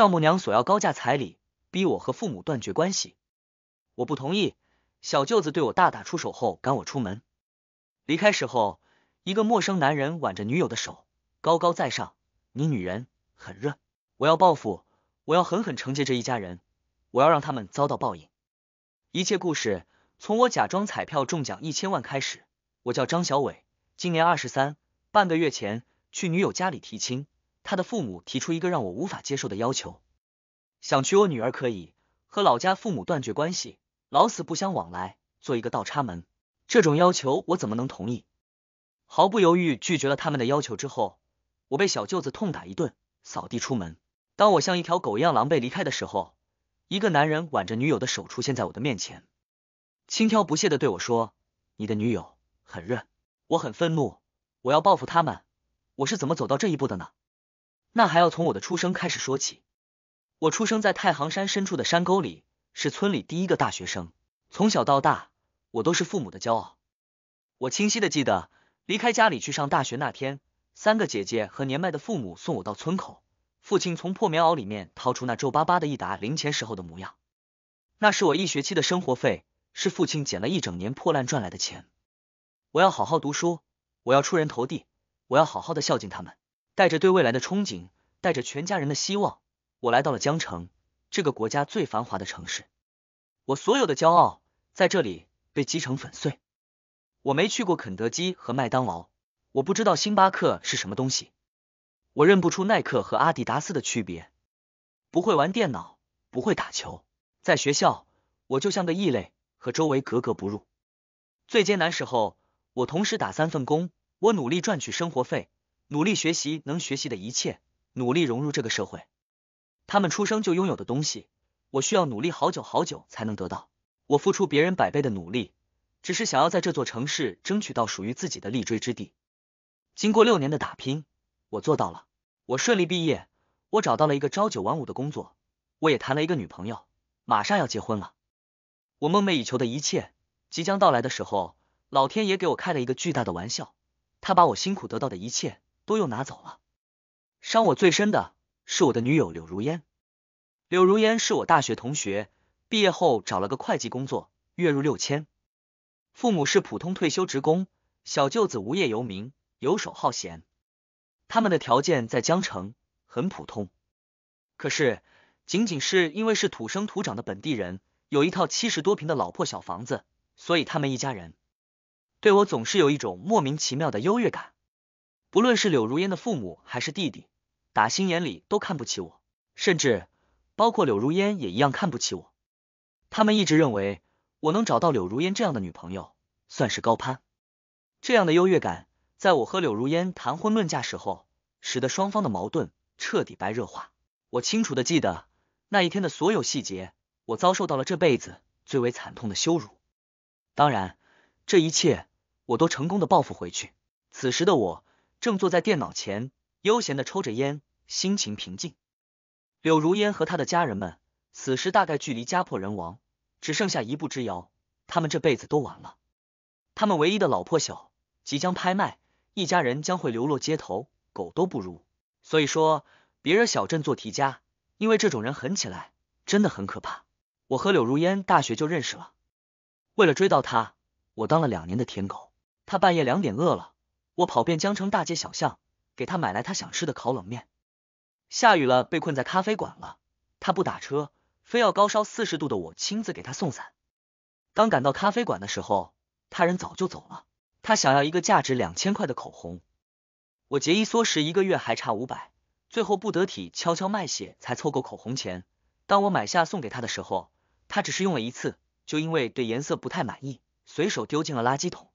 丈母娘索要高价彩礼，逼我和父母断绝关系，我不同意。小舅子对我大打出手后赶我出门。离开时候，一个陌生男人挽着女友的手，高高在上。你女人很润，我要报复，我要狠狠惩戒这一家人，我要让他们遭到报应。一切故事从我假装彩票中奖一千万开始。我叫张小伟，今年二十三。半个月前去女友家里提亲。他的父母提出一个让我无法接受的要求，想娶我女儿可以和老家父母断绝关系，老死不相往来，做一个倒插门。这种要求我怎么能同意？毫不犹豫拒绝了他们的要求之后，我被小舅子痛打一顿，扫地出门。当我像一条狗一样狼狈离开的时候，一个男人挽着女友的手出现在我的面前，轻佻不屑的对我说：“你的女友很润。”我很愤怒，我要报复他们。我是怎么走到这一步的呢？那还要从我的出生开始说起。我出生在太行山深处的山沟里，是村里第一个大学生。从小到大，我都是父母的骄傲。我清晰的记得，离开家里去上大学那天，三个姐姐和年迈的父母送我到村口。父亲从破棉袄里面掏出那皱巴巴的一沓零钱时候的模样，那是我一学期的生活费，是父亲捡了一整年破烂赚来的钱。我要好好读书，我要出人头地，我要好好的孝敬他们。带着对未来的憧憬，带着全家人的希望，我来到了江城，这个国家最繁华的城市。我所有的骄傲在这里被击成粉碎。我没去过肯德基和麦当劳，我不知道星巴克是什么东西，我认不出耐克和阿迪达斯的区别，不会玩电脑，不会打球。在学校，我就像个异类，和周围格格不入。最艰难时候，我同时打三份工，我努力赚取生活费。努力学习能学习的一切，努力融入这个社会。他们出生就拥有的东西，我需要努力好久好久才能得到。我付出别人百倍的努力，只是想要在这座城市争取到属于自己的立锥之地。经过六年的打拼，我做到了。我顺利毕业，我找到了一个朝九晚五的工作，我也谈了一个女朋友，马上要结婚了。我梦寐以求的一切即将到来的时候，老天爷给我开了一个巨大的玩笑，他把我辛苦得到的一切。都又拿走了。伤我最深的是我的女友柳如烟。柳如烟是我大学同学，毕业后找了个会计工作，月入六千。父母是普通退休职工，小舅子无业游民，游手好闲。他们的条件在江城很普通，可是仅仅是因为是土生土长的本地人，有一套七十多平的老破小房子，所以他们一家人对我总是有一种莫名其妙的优越感。不论是柳如烟的父母还是弟弟，打心眼里都看不起我，甚至包括柳如烟也一样看不起我。他们一直认为我能找到柳如烟这样的女朋友，算是高攀。这样的优越感，在我和柳如烟谈婚论嫁时候，使得双方的矛盾彻底白热化。我清楚的记得那一天的所有细节，我遭受到了这辈子最为惨痛的羞辱。当然，这一切我都成功的报复回去。此时的我。正坐在电脑前悠闲的抽着烟，心情平静。柳如烟和他的家人们，此时大概距离家破人亡只剩下一步之遥，他们这辈子都完了。他们唯一的老破小即将拍卖，一家人将会流落街头，狗都不如。所以说，别惹小镇做题家，因为这种人狠起来真的很可怕。我和柳如烟大学就认识了，为了追到他，我当了两年的舔狗。他半夜两点饿了。我跑遍江城大街小巷，给他买来他想吃的烤冷面。下雨了，被困在咖啡馆了，他不打车，非要高烧四十度的我亲自给他送伞。当赶到咖啡馆的时候，他人早就走了。他想要一个价值两千块的口红，我节衣缩食一个月还差五百，最后不得体悄悄卖血才凑够口红钱。当我买下送给他的时候，他只是用了一次，就因为对颜色不太满意，随手丢进了垃圾桶。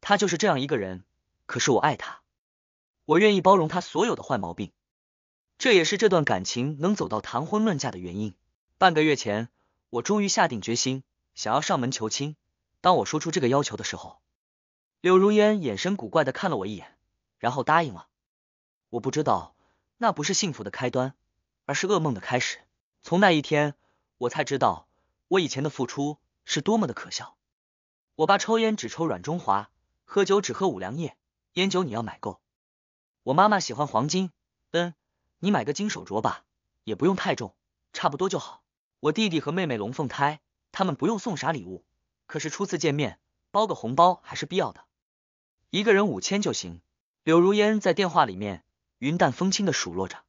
他就是这样一个人。可是我爱他，我愿意包容他所有的坏毛病，这也是这段感情能走到谈婚论嫁的原因。半个月前，我终于下定决心，想要上门求亲。当我说出这个要求的时候，柳如烟眼神古怪的看了我一眼，然后答应了。我不知道，那不是幸福的开端，而是噩梦的开始。从那一天，我才知道我以前的付出是多么的可笑。我爸抽烟只抽软中华，喝酒只喝五粮液。烟酒你要买够，我妈妈喜欢黄金，嗯，你买个金手镯吧，也不用太重，差不多就好。我弟弟和妹妹龙凤胎，他们不用送啥礼物，可是初次见面，包个红包还是必要的，一个人五千就行。柳如烟在电话里面云淡风轻的数落着，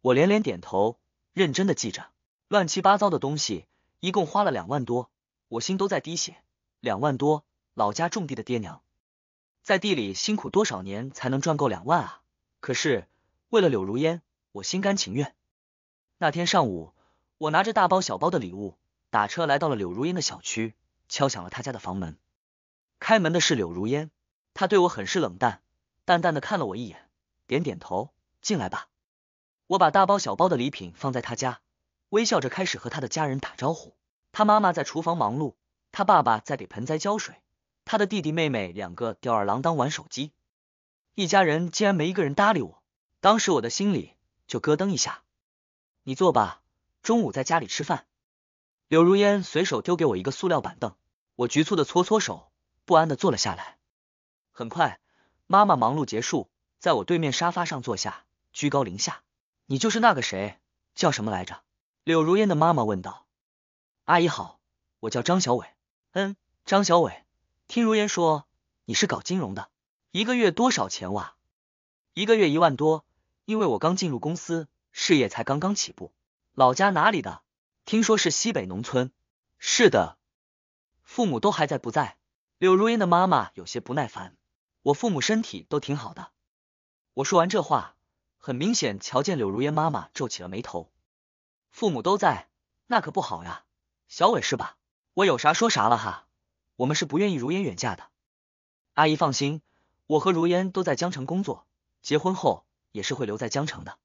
我连连点头，认真的记着，乱七八糟的东西，一共花了两万多，我心都在滴血，两万多，老家种地的爹娘。在地里辛苦多少年才能赚够两万啊？可是为了柳如烟，我心甘情愿。那天上午，我拿着大包小包的礼物，打车来到了柳如烟的小区，敲响了他家的房门。开门的是柳如烟，她对我很是冷淡，淡淡的看了我一眼，点点头，进来吧。我把大包小包的礼品放在他家，微笑着开始和他的家人打招呼。他妈妈在厨房忙碌，他爸爸在给盆栽浇水。他的弟弟妹妹两个吊儿郎当玩手机，一家人竟然没一个人搭理我。当时我的心里就咯噔一下。你坐吧，中午在家里吃饭。柳如烟随手丢给我一个塑料板凳，我局促的搓搓手，不安的坐了下来。很快，妈妈忙碌结束，在我对面沙发上坐下，居高临下。你就是那个谁，叫什么来着？柳如烟的妈妈问道。阿姨好，我叫张小伟。嗯，张小伟。听如烟说，你是搞金融的，一个月多少钱哇？一个月一万多，因为我刚进入公司，事业才刚刚起步。老家哪里的？听说是西北农村。是的，父母都还在不在？柳如烟的妈妈有些不耐烦。我父母身体都挺好的。我说完这话，很明显瞧见柳如烟妈妈皱起了眉头。父母都在，那可不好呀。小伟是吧？我有啥说啥了哈。我们是不愿意如烟远嫁的，阿姨放心，我和如烟都在江城工作，结婚后也是会留在江城的。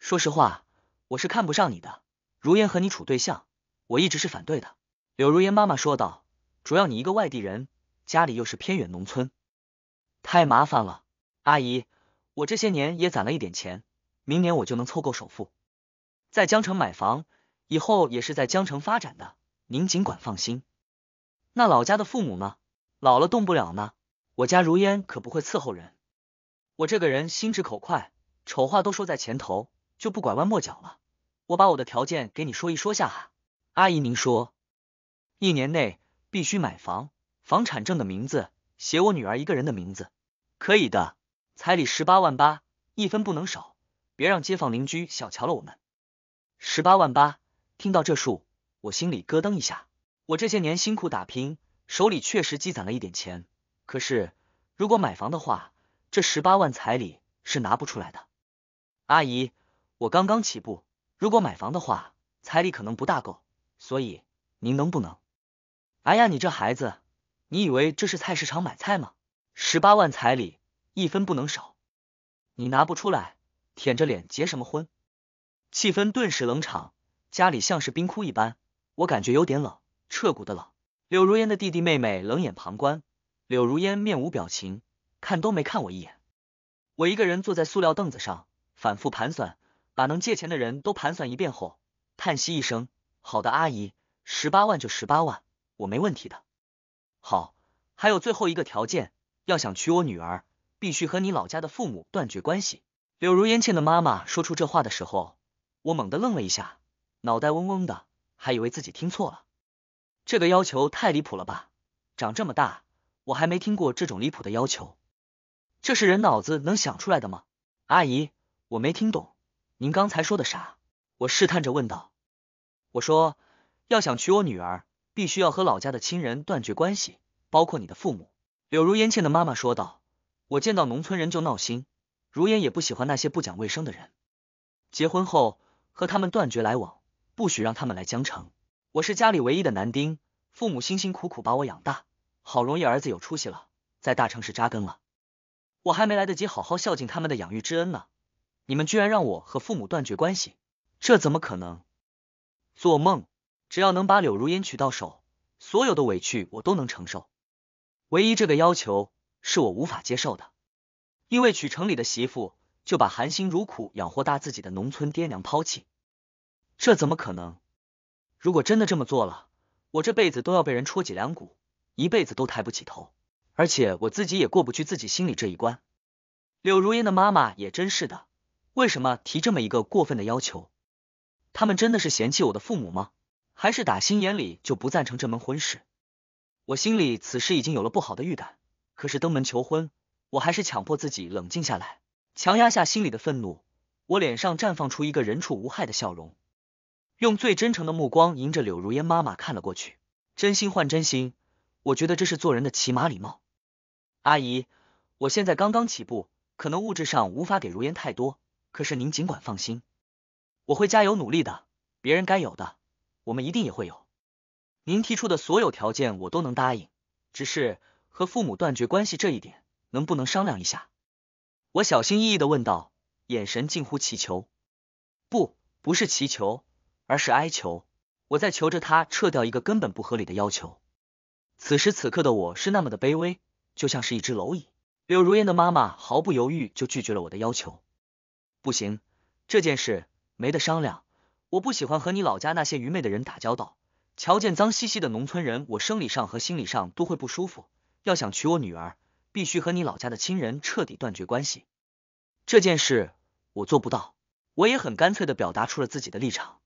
说实话，我是看不上你的。如烟和你处对象，我一直是反对的。柳如烟妈妈说道：“主要你一个外地人，家里又是偏远农村，太麻烦了。”阿姨，我这些年也攒了一点钱，明年我就能凑够首付，在江城买房，以后也是在江城发展的，您尽管放心。那老家的父母呢？老了动不了呢。我家如烟可不会伺候人。我这个人心直口快，丑话都说在前头，就不拐弯抹角了。我把我的条件给你说一说下哈，阿姨您说，一年内必须买房，房产证的名字写我女儿一个人的名字，可以的。彩礼十八万八，一分不能少，别让街坊邻居小瞧了我们。十八万八，听到这数，我心里咯噔一下。我这些年辛苦打拼，手里确实积攒了一点钱，可是如果买房的话，这十八万彩礼是拿不出来的。阿姨，我刚刚起步，如果买房的话，彩礼可能不大够，所以您能不能？哎呀，你这孩子，你以为这是菜市场买菜吗？十八万彩礼一分不能少，你拿不出来，舔着脸结什么婚？气氛顿时冷场，家里像是冰窟一般，我感觉有点冷。彻骨的冷。柳如烟的弟弟妹妹冷眼旁观，柳如烟面无表情，看都没看我一眼。我一个人坐在塑料凳子上，反复盘算，把能借钱的人都盘算一遍后，叹息一声：“好的，阿姨，十八万就十八万，我没问题的。”好，还有最后一个条件，要想娶我女儿，必须和你老家的父母断绝关系。柳如烟倩的妈妈说出这话的时候，我猛地愣了一下，脑袋嗡嗡的，还以为自己听错了。这个要求太离谱了吧！长这么大，我还没听过这种离谱的要求，这是人脑子能想出来的吗？阿姨，我没听懂，您刚才说的啥？我试探着问道。我说，要想娶我女儿，必须要和老家的亲人断绝关系，包括你的父母。柳如烟倩的妈妈说道。我见到农村人就闹心，如烟也不喜欢那些不讲卫生的人。结婚后和他们断绝来往，不许让他们来江城。我是家里唯一的男丁，父母辛辛苦苦把我养大，好容易儿子有出息了，在大城市扎根了，我还没来得及好好孝敬他们的养育之恩呢，你们居然让我和父母断绝关系，这怎么可能？做梦！只要能把柳如烟娶到手，所有的委屈我都能承受，唯一这个要求是我无法接受的，因为娶城里的媳妇，就把含辛茹苦养活大自己的农村爹娘抛弃，这怎么可能？如果真的这么做了，我这辈子都要被人戳脊梁骨，一辈子都抬不起头，而且我自己也过不去自己心里这一关。柳如烟的妈妈也真是的，为什么提这么一个过分的要求？他们真的是嫌弃我的父母吗？还是打心眼里就不赞成这门婚事？我心里此时已经有了不好的预感，可是登门求婚，我还是强迫自己冷静下来，强压下心里的愤怒，我脸上绽放出一个人畜无害的笑容。用最真诚的目光迎着柳如烟妈妈看了过去，真心换真心，我觉得这是做人的起码礼貌。阿姨，我现在刚刚起步，可能物质上无法给如烟太多，可是您尽管放心，我会加油努力的。别人该有的，我们一定也会有。您提出的所有条件我都能答应，只是和父母断绝关系这一点，能不能商量一下？我小心翼翼的问道，眼神近乎祈求。不，不是祈求。而是哀求，我在求着他撤掉一个根本不合理的要求。此时此刻的我是那么的卑微，就像是一只蝼蚁。柳如烟的妈妈毫不犹豫就拒绝了我的要求。不行，这件事没得商量。我不喜欢和你老家那些愚昧的人打交道。瞧见脏兮兮的农村人，我生理上和心理上都会不舒服。要想娶我女儿，必须和你老家的亲人彻底断绝关系。这件事我做不到。我也很干脆的表达出了自己的立场。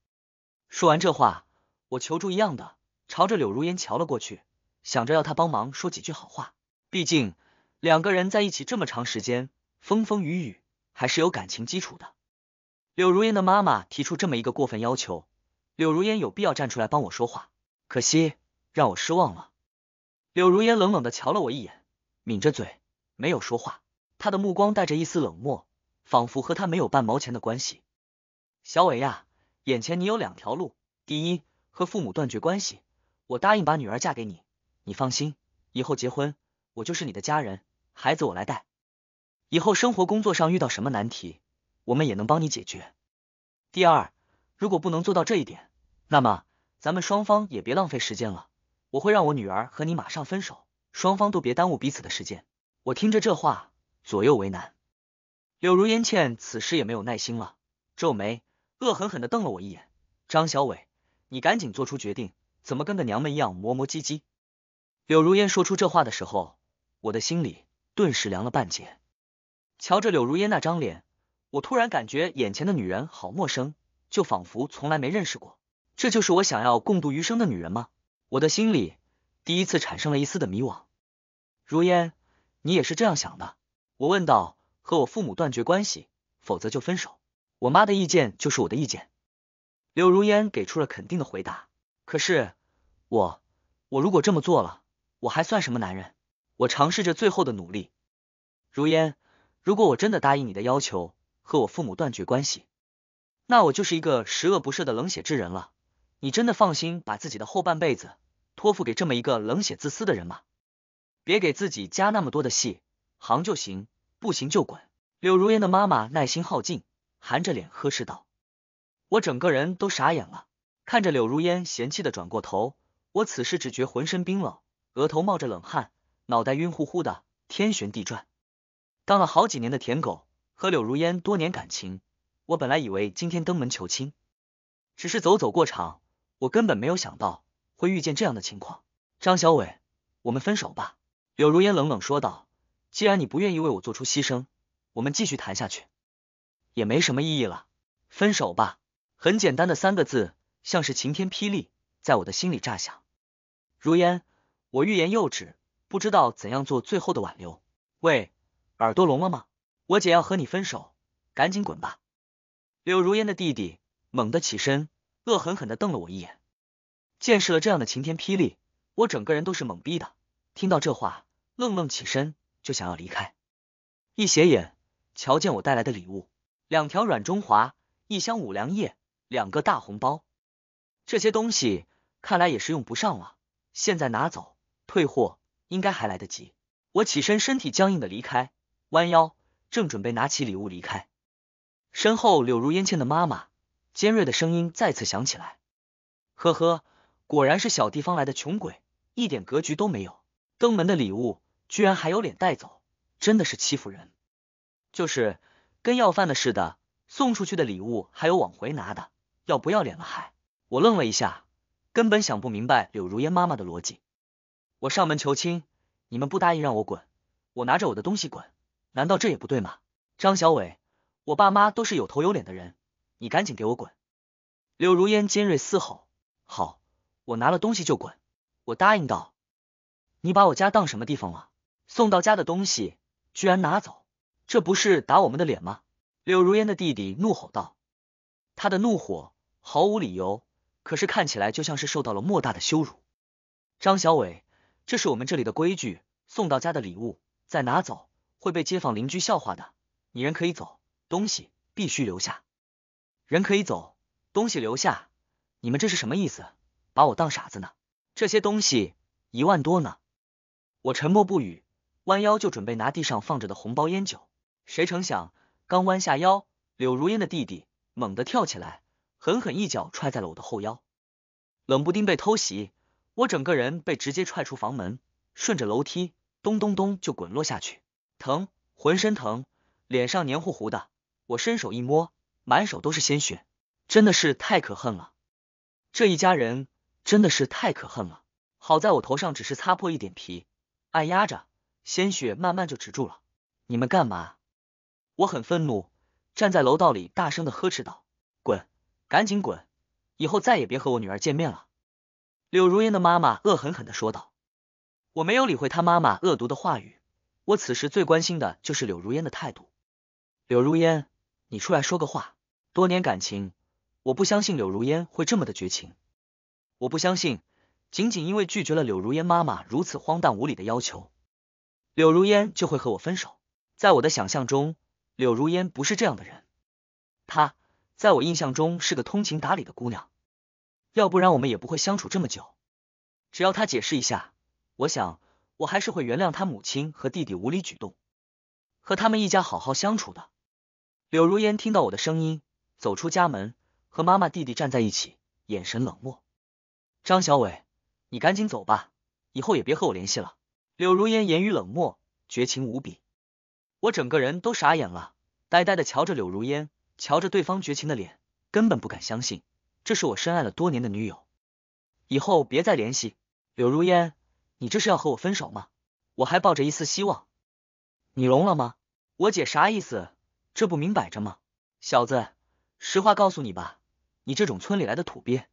说完这话，我求助一样的朝着柳如烟瞧了过去，想着要她帮忙说几句好话。毕竟两个人在一起这么长时间，风风雨雨，还是有感情基础的。柳如烟的妈妈提出这么一个过分要求，柳如烟有必要站出来帮我说话，可惜让我失望了。柳如烟冷冷的瞧了我一眼，抿着嘴没有说话，她的目光带着一丝冷漠，仿佛和她没有半毛钱的关系。小伟呀。眼前你有两条路，第一，和父母断绝关系，我答应把女儿嫁给你，你放心，以后结婚，我就是你的家人，孩子我来带，以后生活工作上遇到什么难题，我们也能帮你解决。第二，如果不能做到这一点，那么咱们双方也别浪费时间了，我会让我女儿和你马上分手，双方都别耽误彼此的时间。我听着这话，左右为难。柳如烟倩此时也没有耐心了，皱眉。恶狠狠地瞪了我一眼，张小伟，你赶紧做出决定，怎么跟个娘们一样磨磨唧唧？柳如烟说出这话的时候，我的心里顿时凉了半截。瞧着柳如烟那张脸，我突然感觉眼前的女人好陌生，就仿佛从来没认识过。这就是我想要共度余生的女人吗？我的心里第一次产生了一丝的迷惘。如烟，你也是这样想的？我问道。和我父母断绝关系，否则就分手。我妈的意见就是我的意见，柳如烟给出了肯定的回答。可是我，我如果这么做了，我还算什么男人？我尝试着最后的努力。如烟，如果我真的答应你的要求，和我父母断绝关系，那我就是一个十恶不赦的冷血之人了。你真的放心把自己的后半辈子托付给这么一个冷血自私的人吗？别给自己加那么多的戏，行就行，不行就滚。柳如烟的妈妈耐心耗尽。含着脸呵斥道：“我整个人都傻眼了，看着柳如烟嫌弃的转过头，我此时只觉浑身冰冷，额头冒着冷汗，脑袋晕乎乎的，天旋地转。当了好几年的舔狗，和柳如烟多年感情，我本来以为今天登门求亲，只是走走过场，我根本没有想到会遇见这样的情况。”张小伟，我们分手吧。”柳如烟冷冷说道：“既然你不愿意为我做出牺牲，我们继续谈下去。”也没什么意义了，分手吧。很简单的三个字，像是晴天霹雳，在我的心里炸响。如烟，我欲言又止，不知道怎样做最后的挽留。喂，耳朵聋了吗？我姐要和你分手，赶紧滚吧！柳如烟的弟弟猛地起身，恶狠狠地瞪了我一眼。见识了这样的晴天霹雳，我整个人都是懵逼的。听到这话，愣愣起身，就想要离开。一斜眼，瞧见我带来的礼物。两条软中华，一箱五粮液，两个大红包，这些东西看来也是用不上了。现在拿走，退货应该还来得及。我起身，身体僵硬的离开，弯腰正准备拿起礼物离开，身后柳如烟倩的妈妈尖锐的声音再次响起来：“呵呵，果然是小地方来的穷鬼，一点格局都没有，登门的礼物居然还有脸带走，真的是欺负人！”就是。跟要饭的似的，送出去的礼物还有往回拿的，要不要脸了还？我愣了一下，根本想不明白柳如烟妈妈的逻辑。我上门求亲，你们不答应让我滚，我拿着我的东西滚，难道这也不对吗？张小伟，我爸妈都是有头有脸的人，你赶紧给我滚！柳如烟尖锐嘶吼。好，我拿了东西就滚。我答应道。你把我家当什么地方了？送到家的东西居然拿走？这不是打我们的脸吗？柳如烟的弟弟怒吼道，他的怒火毫无理由，可是看起来就像是受到了莫大的羞辱。张小伟，这是我们这里的规矩，送到家的礼物再拿走会被街坊邻居笑话的。你人可以走，东西必须留下。人可以走，东西留下，你们这是什么意思？把我当傻子呢？这些东西一万多呢。我沉默不语，弯腰就准备拿地上放着的红包烟酒。谁成想，刚弯下腰，柳如烟的弟弟猛地跳起来，狠狠一脚踹在了我的后腰。冷不丁被偷袭，我整个人被直接踹出房门，顺着楼梯咚咚咚就滚落下去，疼，浑身疼，脸上黏糊糊的。我伸手一摸，满手都是鲜血，真的是太可恨了！这一家人真的是太可恨了。好在我头上只是擦破一点皮，按压着，鲜血慢慢就止住了。你们干嘛？我很愤怒，站在楼道里大声的呵斥道：“滚，赶紧滚！以后再也别和我女儿见面了。”柳如烟的妈妈恶狠狠的说道。我没有理会她妈妈恶毒的话语，我此时最关心的就是柳如烟的态度。柳如烟，你出来说个话！多年感情，我不相信柳如烟会这么的绝情。我不相信，仅仅因为拒绝了柳如烟妈妈如此荒诞无理的要求，柳如烟就会和我分手。在我的想象中。柳如烟不是这样的人，她在我印象中是个通情达理的姑娘，要不然我们也不会相处这么久。只要她解释一下，我想我还是会原谅她母亲和弟弟无理举动，和他们一家好好相处的。柳如烟听到我的声音，走出家门，和妈妈、弟弟站在一起，眼神冷漠。张小伟，你赶紧走吧，以后也别和我联系了。柳如烟言语冷漠，绝情无比。我整个人都傻眼了，呆呆的瞧着柳如烟，瞧着对方绝情的脸，根本不敢相信，这是我深爱了多年的女友。以后别再联系柳如烟，你这是要和我分手吗？我还抱着一丝希望。你聋了吗？我姐啥意思？这不明摆着吗？小子，实话告诉你吧，你这种村里来的土鳖，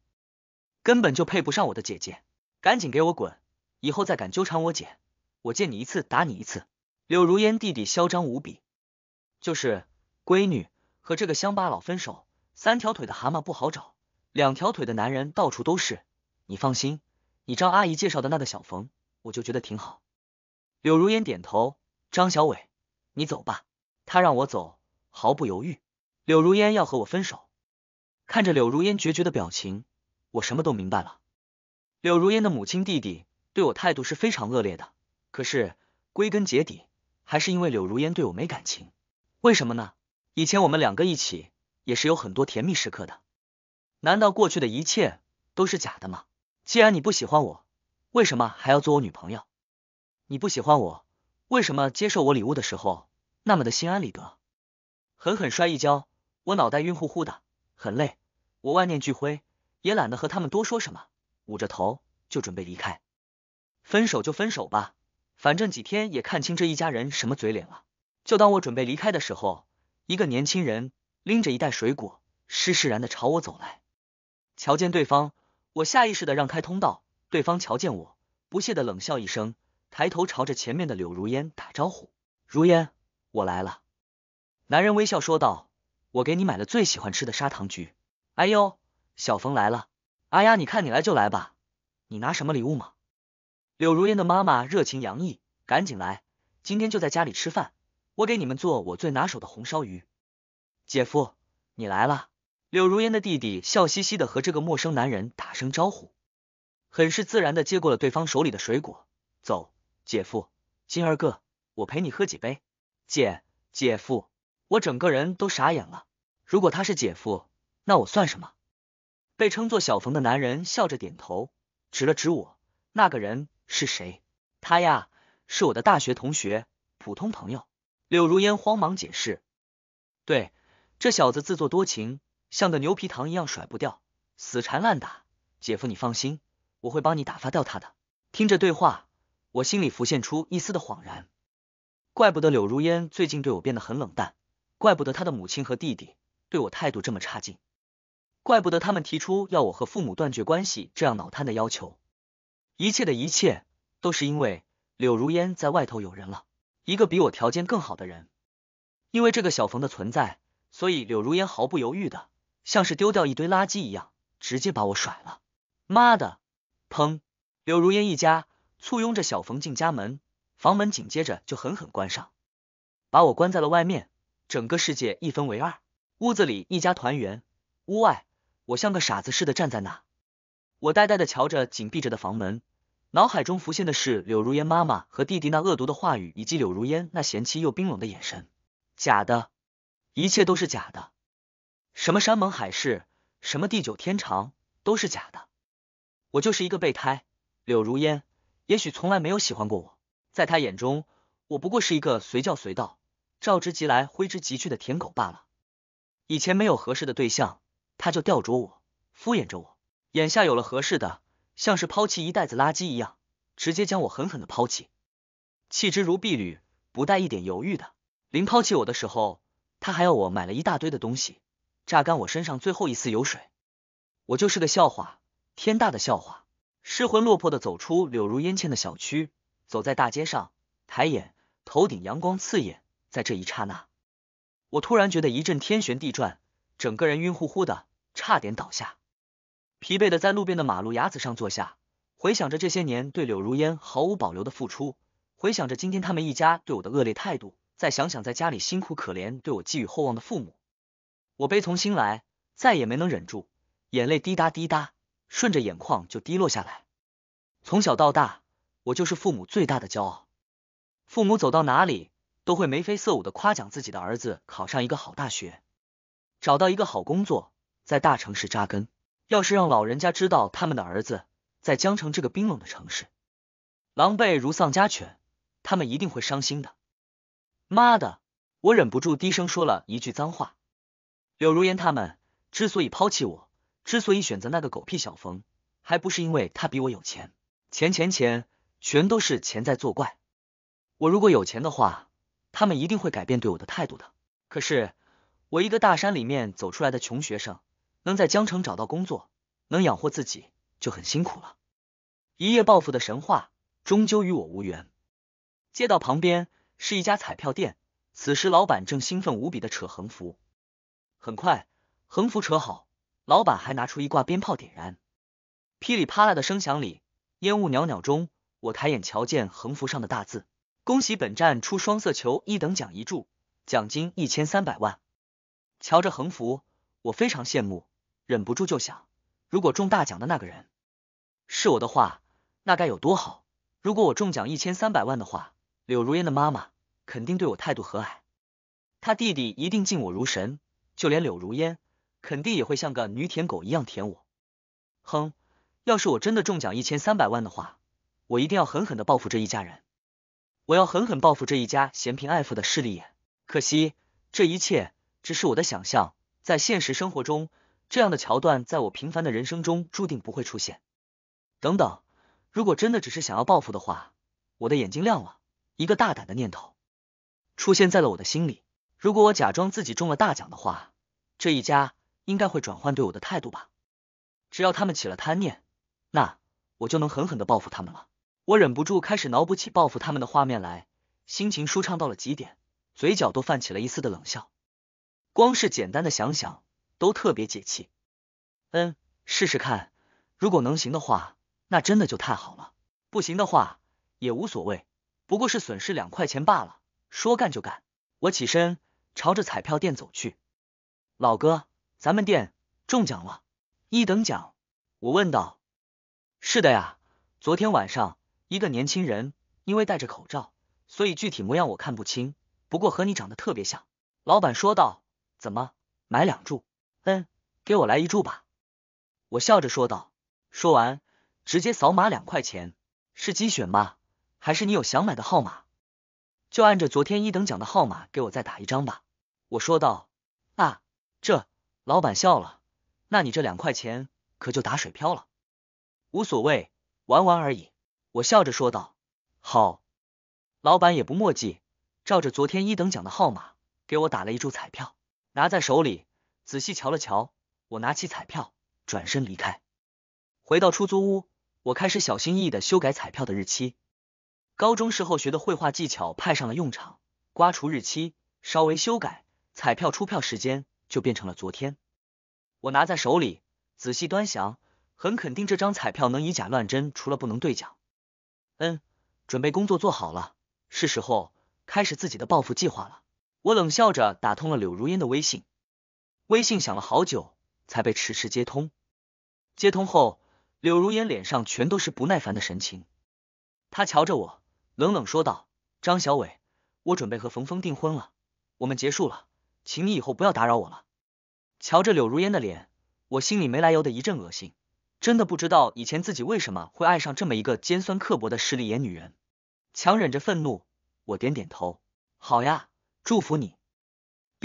根本就配不上我的姐姐。赶紧给我滚！以后再敢纠缠我姐，我见你一次打你一次。柳如烟弟弟嚣张无比，就是闺女和这个乡巴佬分手，三条腿的蛤蟆不好找，两条腿的男人到处都是。你放心，你张阿姨介绍的那个小冯，我就觉得挺好。柳如烟点头，张小伟，你走吧。他让我走，毫不犹豫。柳如烟要和我分手，看着柳如烟决绝的表情，我什么都明白了。柳如烟的母亲弟弟对我态度是非常恶劣的，可是归根结底。还是因为柳如烟对我没感情，为什么呢？以前我们两个一起也是有很多甜蜜时刻的，难道过去的一切都是假的吗？既然你不喜欢我，为什么还要做我女朋友？你不喜欢我，为什么接受我礼物的时候那么的心安理得？狠狠摔一跤，我脑袋晕乎乎的，很累，我万念俱灰，也懒得和他们多说什么，捂着头就准备离开。分手就分手吧。反正几天也看清这一家人什么嘴脸了。就当我准备离开的时候，一个年轻人拎着一袋水果，施施然的朝我走来。瞧见对方，我下意识的让开通道。对方瞧见我，不屑的冷笑一声，抬头朝着前面的柳如烟打招呼：“如烟，我来了。”男人微笑说道：“我给你买了最喜欢吃的砂糖橘。”哎呦，小冯来了。阿丫，你看你来就来吧，你拿什么礼物吗？柳如烟的妈妈热情洋溢，赶紧来，今天就在家里吃饭，我给你们做我最拿手的红烧鱼。姐夫，你来了。柳如烟的弟弟笑嘻嘻的和这个陌生男人打声招呼，很是自然的接过了对方手里的水果。走，姐夫，金二哥，我陪你喝几杯。姐，姐夫，我整个人都傻眼了。如果他是姐夫，那我算什么？被称作小冯的男人笑着点头，指了指我，那个人。是谁？他呀，是我的大学同学，普通朋友。柳如烟慌忙解释。对，这小子自作多情，像个牛皮糖一样甩不掉，死缠烂打。姐夫，你放心，我会帮你打发掉他的。听着对话，我心里浮现出一丝的恍然。怪不得柳如烟最近对我变得很冷淡，怪不得他的母亲和弟弟对我态度这么差劲，怪不得他们提出要我和父母断绝关系这样脑瘫的要求。一切的一切都是因为柳如烟在外头有人了，一个比我条件更好的人。因为这个小冯的存在，所以柳如烟毫不犹豫的，像是丢掉一堆垃圾一样，直接把我甩了。妈的！砰！柳如烟一家簇拥着小冯进家门，房门紧接着就狠狠关上，把我关在了外面。整个世界一分为二。屋子里一家团圆，屋外我像个傻子似的站在那。我呆呆的瞧着紧闭着的房门，脑海中浮现的是柳如烟妈妈和弟弟那恶毒的话语，以及柳如烟那嫌弃又冰冷的眼神。假的，一切都是假的，什么山盟海誓，什么地久天长，都是假的。我就是一个备胎，柳如烟也许从来没有喜欢过我，在他眼中，我不过是一个随叫随到，召之即来，挥之即去的舔狗罢了。以前没有合适的对象，他就吊着我，敷衍着我。眼下有了合适的，像是抛弃一袋子垃圾一样，直接将我狠狠的抛弃，弃之如敝履，不带一点犹豫的。临抛弃我的时候，他还要我买了一大堆的东西，榨干我身上最后一丝油水。我就是个笑话，天大的笑话。失魂落魄的走出柳如烟欠的小区，走在大街上，抬眼，头顶阳光刺眼。在这一刹那，我突然觉得一阵天旋地转，整个人晕乎乎的，差点倒下。疲惫的在路边的马路牙子上坐下，回想着这些年对柳如烟毫无保留的付出，回想着今天他们一家对我的恶劣态度，再想想在家里辛苦可怜、对我寄予厚望的父母，我悲从心来，再也没能忍住，眼泪滴答滴答，顺着眼眶就滴落下来。从小到大，我就是父母最大的骄傲，父母走到哪里都会眉飞色舞的夸奖自己的儿子考上一个好大学，找到一个好工作，在大城市扎根。要是让老人家知道他们的儿子在江城这个冰冷的城市狼狈如丧家犬，他们一定会伤心的。妈的！我忍不住低声说了一句脏话。柳如烟他们之所以抛弃我，之所以选择那个狗屁小冯，还不是因为他比我有钱？钱钱钱，全都是钱在作怪。我如果有钱的话，他们一定会改变对我的态度的。可是我一个大山里面走出来的穷学生。能在江城找到工作，能养活自己就很辛苦了。一夜暴富的神话终究与我无缘。街道旁边是一家彩票店，此时老板正兴奋无比的扯横幅。很快，横幅扯好，老板还拿出一挂鞭炮点燃。噼里啪啦的声响里，烟雾袅袅中，我抬眼瞧见横幅上的大字：恭喜本站出双色球一等奖一注，奖金一千三百万。瞧这横幅，我非常羡慕。忍不住就想，如果中大奖的那个人是我的话，那该有多好！如果我中奖一千三百万的话，柳如烟的妈妈肯定对我态度和蔼，她弟弟一定敬我如神，就连柳如烟肯定也会像个女舔狗一样舔我。哼，要是我真的中奖一千三百万的话，我一定要狠狠的报复这一家人！我要狠狠报复这一家嫌贫爱富的势利眼！可惜，这一切只是我的想象，在现实生活中。这样的桥段在我平凡的人生中注定不会出现。等等，如果真的只是想要报复的话，我的眼睛亮了，一个大胆的念头出现在了我的心里。如果我假装自己中了大奖的话，这一家应该会转换对我的态度吧？只要他们起了贪念，那我就能狠狠的报复他们了。我忍不住开始脑补起报复他们的画面来，心情舒畅到了极点，嘴角都泛起了一丝的冷笑。光是简单的想想。都特别解气，嗯，试试看，如果能行的话，那真的就太好了；不行的话，也无所谓，不过是损失两块钱罢了。说干就干，我起身朝着彩票店走去。老哥，咱们店中奖了一等奖，我问道。是的呀，昨天晚上一个年轻人因为戴着口罩，所以具体模样我看不清，不过和你长得特别像。老板说道。怎么买两注？嗯，给我来一注吧，我笑着说道。说完，直接扫码两块钱，是机选吗？还是你有想买的号码？就按着昨天一等奖的号码给我再打一张吧，我说道。啊，这老板笑了，那你这两块钱可就打水漂了。无所谓，玩玩而已，我笑着说道。好，老板也不墨迹，照着昨天一等奖的号码给我打了一注彩票，拿在手里。仔细瞧了瞧，我拿起彩票，转身离开。回到出租屋，我开始小心翼翼的修改彩票的日期。高中时候学的绘画技巧派上了用场，刮除日期，稍微修改，彩票出票时间就变成了昨天。我拿在手里仔细端详，很肯定这张彩票能以假乱真，除了不能兑奖。嗯，准备工作做好了，是时候开始自己的报复计划了。我冷笑着打通了柳如烟的微信。微信想了好久，才被迟迟接通。接通后，柳如烟脸上全都是不耐烦的神情。她瞧着我，冷冷说道：“张小伟，我准备和冯峰订婚了，我们结束了，请你以后不要打扰我了。”瞧着柳如烟的脸，我心里没来由的一阵恶心。真的不知道以前自己为什么会爱上这么一个尖酸刻薄的势利眼女人。强忍着愤怒，我点点头：“好呀，祝福你。”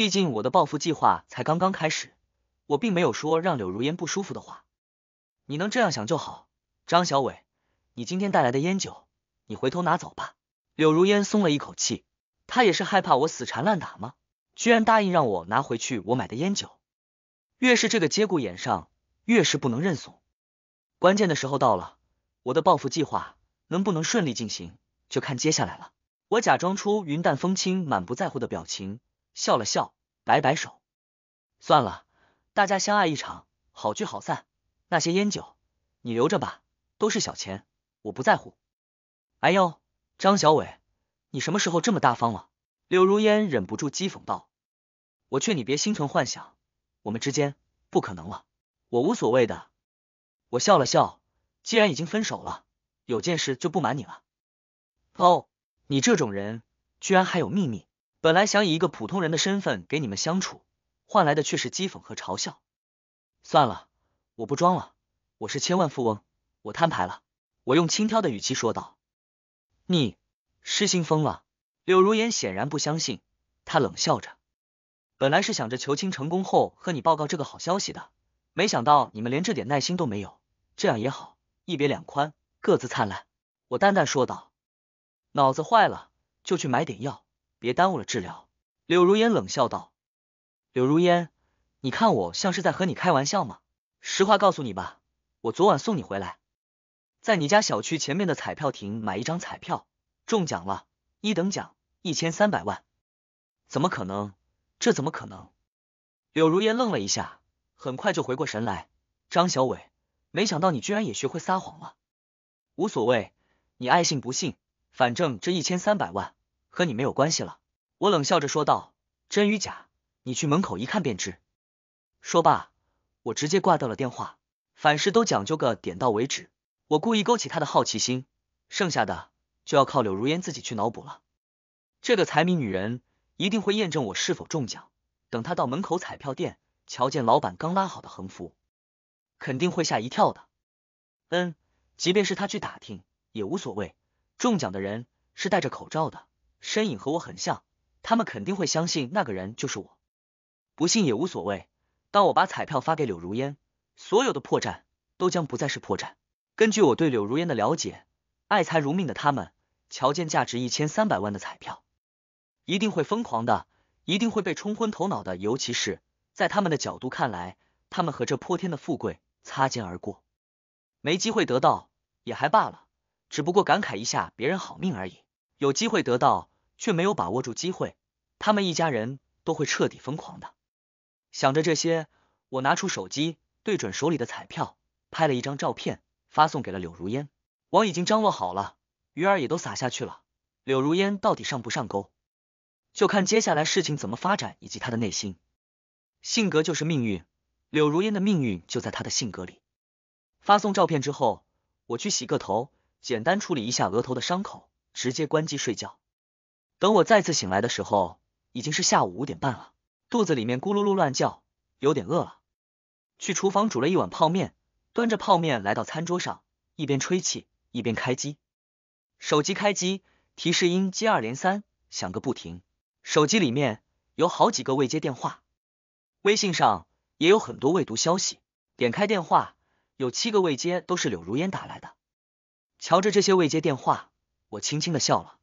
毕竟我的报复计划才刚刚开始，我并没有说让柳如烟不舒服的话。你能这样想就好。张小伟，你今天带来的烟酒，你回头拿走吧。柳如烟松了一口气，她也是害怕我死缠烂打吗？居然答应让我拿回去我买的烟酒。越是这个节骨眼上，越是不能认怂。关键的时候到了，我的报复计划能不能顺利进行，就看接下来了。我假装出云淡风轻、满不在乎的表情。笑了笑，摆摆手，算了，大家相爱一场，好聚好散。那些烟酒你留着吧，都是小钱，我不在乎。哎呦，张小伟，你什么时候这么大方了？柳如烟忍不住讥讽道：“我劝你别心存幻想，我们之间不可能了。”我无所谓的。我笑了笑，既然已经分手了，有件事就不瞒你了。哦，你这种人居然还有秘密！本来想以一个普通人的身份给你们相处，换来的却是讥讽和嘲笑。算了，我不装了，我是千万富翁，我摊牌了。我用轻佻的语气说道：“你失心疯了！”柳如烟显然不相信，她冷笑着。本来是想着求亲成功后和你报告这个好消息的，没想到你们连这点耐心都没有。这样也好，一别两宽，各自灿烂。我淡淡说道：“脑子坏了，就去买点药。”别耽误了治疗，柳如烟冷笑道：“柳如烟，你看我像是在和你开玩笑吗？实话告诉你吧，我昨晚送你回来，在你家小区前面的彩票亭买一张彩票，中奖了一等奖一千三百万，怎么可能？这怎么可能？”柳如烟愣了一下，很快就回过神来。张小伟，没想到你居然也学会撒谎了。无所谓，你爱信不信，反正这一千三百万。和你没有关系了，我冷笑着说道。真与假，你去门口一看便知。说罢，我直接挂掉了电话。凡事都讲究个点到为止，我故意勾起他的好奇心，剩下的就要靠柳如烟自己去脑补了。这个财迷女人一定会验证我是否中奖。等她到门口彩票店，瞧见老板刚拉好的横幅，肯定会吓一跳的。嗯，即便是她去打听，也无所谓。中奖的人是戴着口罩的。身影和我很像，他们肯定会相信那个人就是我。不信也无所谓。当我把彩票发给柳如烟，所有的破绽都将不再是破绽。根据我对柳如烟的了解，爱财如命的他们，瞧见价值一千三百万的彩票，一定会疯狂的，一定会被冲昏头脑的。尤其是在他们的角度看来，他们和这破天的富贵擦肩而过，没机会得到也还罢了，只不过感慨一下别人好命而已。有机会得到。却没有把握住机会，他们一家人都会彻底疯狂的。想着这些，我拿出手机，对准手里的彩票拍了一张照片，发送给了柳如烟。网已经张罗好了，鱼儿也都撒下去了。柳如烟到底上不上钩，就看接下来事情怎么发展，以及他的内心性格就是命运。柳如烟的命运就在他的性格里。发送照片之后，我去洗个头，简单处理一下额头的伤口，直接关机睡觉。等我再次醒来的时候，已经是下午五点半了，肚子里面咕噜噜乱叫，有点饿了。去厨房煮了一碗泡面，端着泡面来到餐桌上，一边吹气一边开机。手机开机，提示音接二连三，响个不停。手机里面有好几个未接电话，微信上也有很多未读消息。点开电话，有七个未接，都是柳如烟打来的。瞧着这些未接电话，我轻轻的笑了。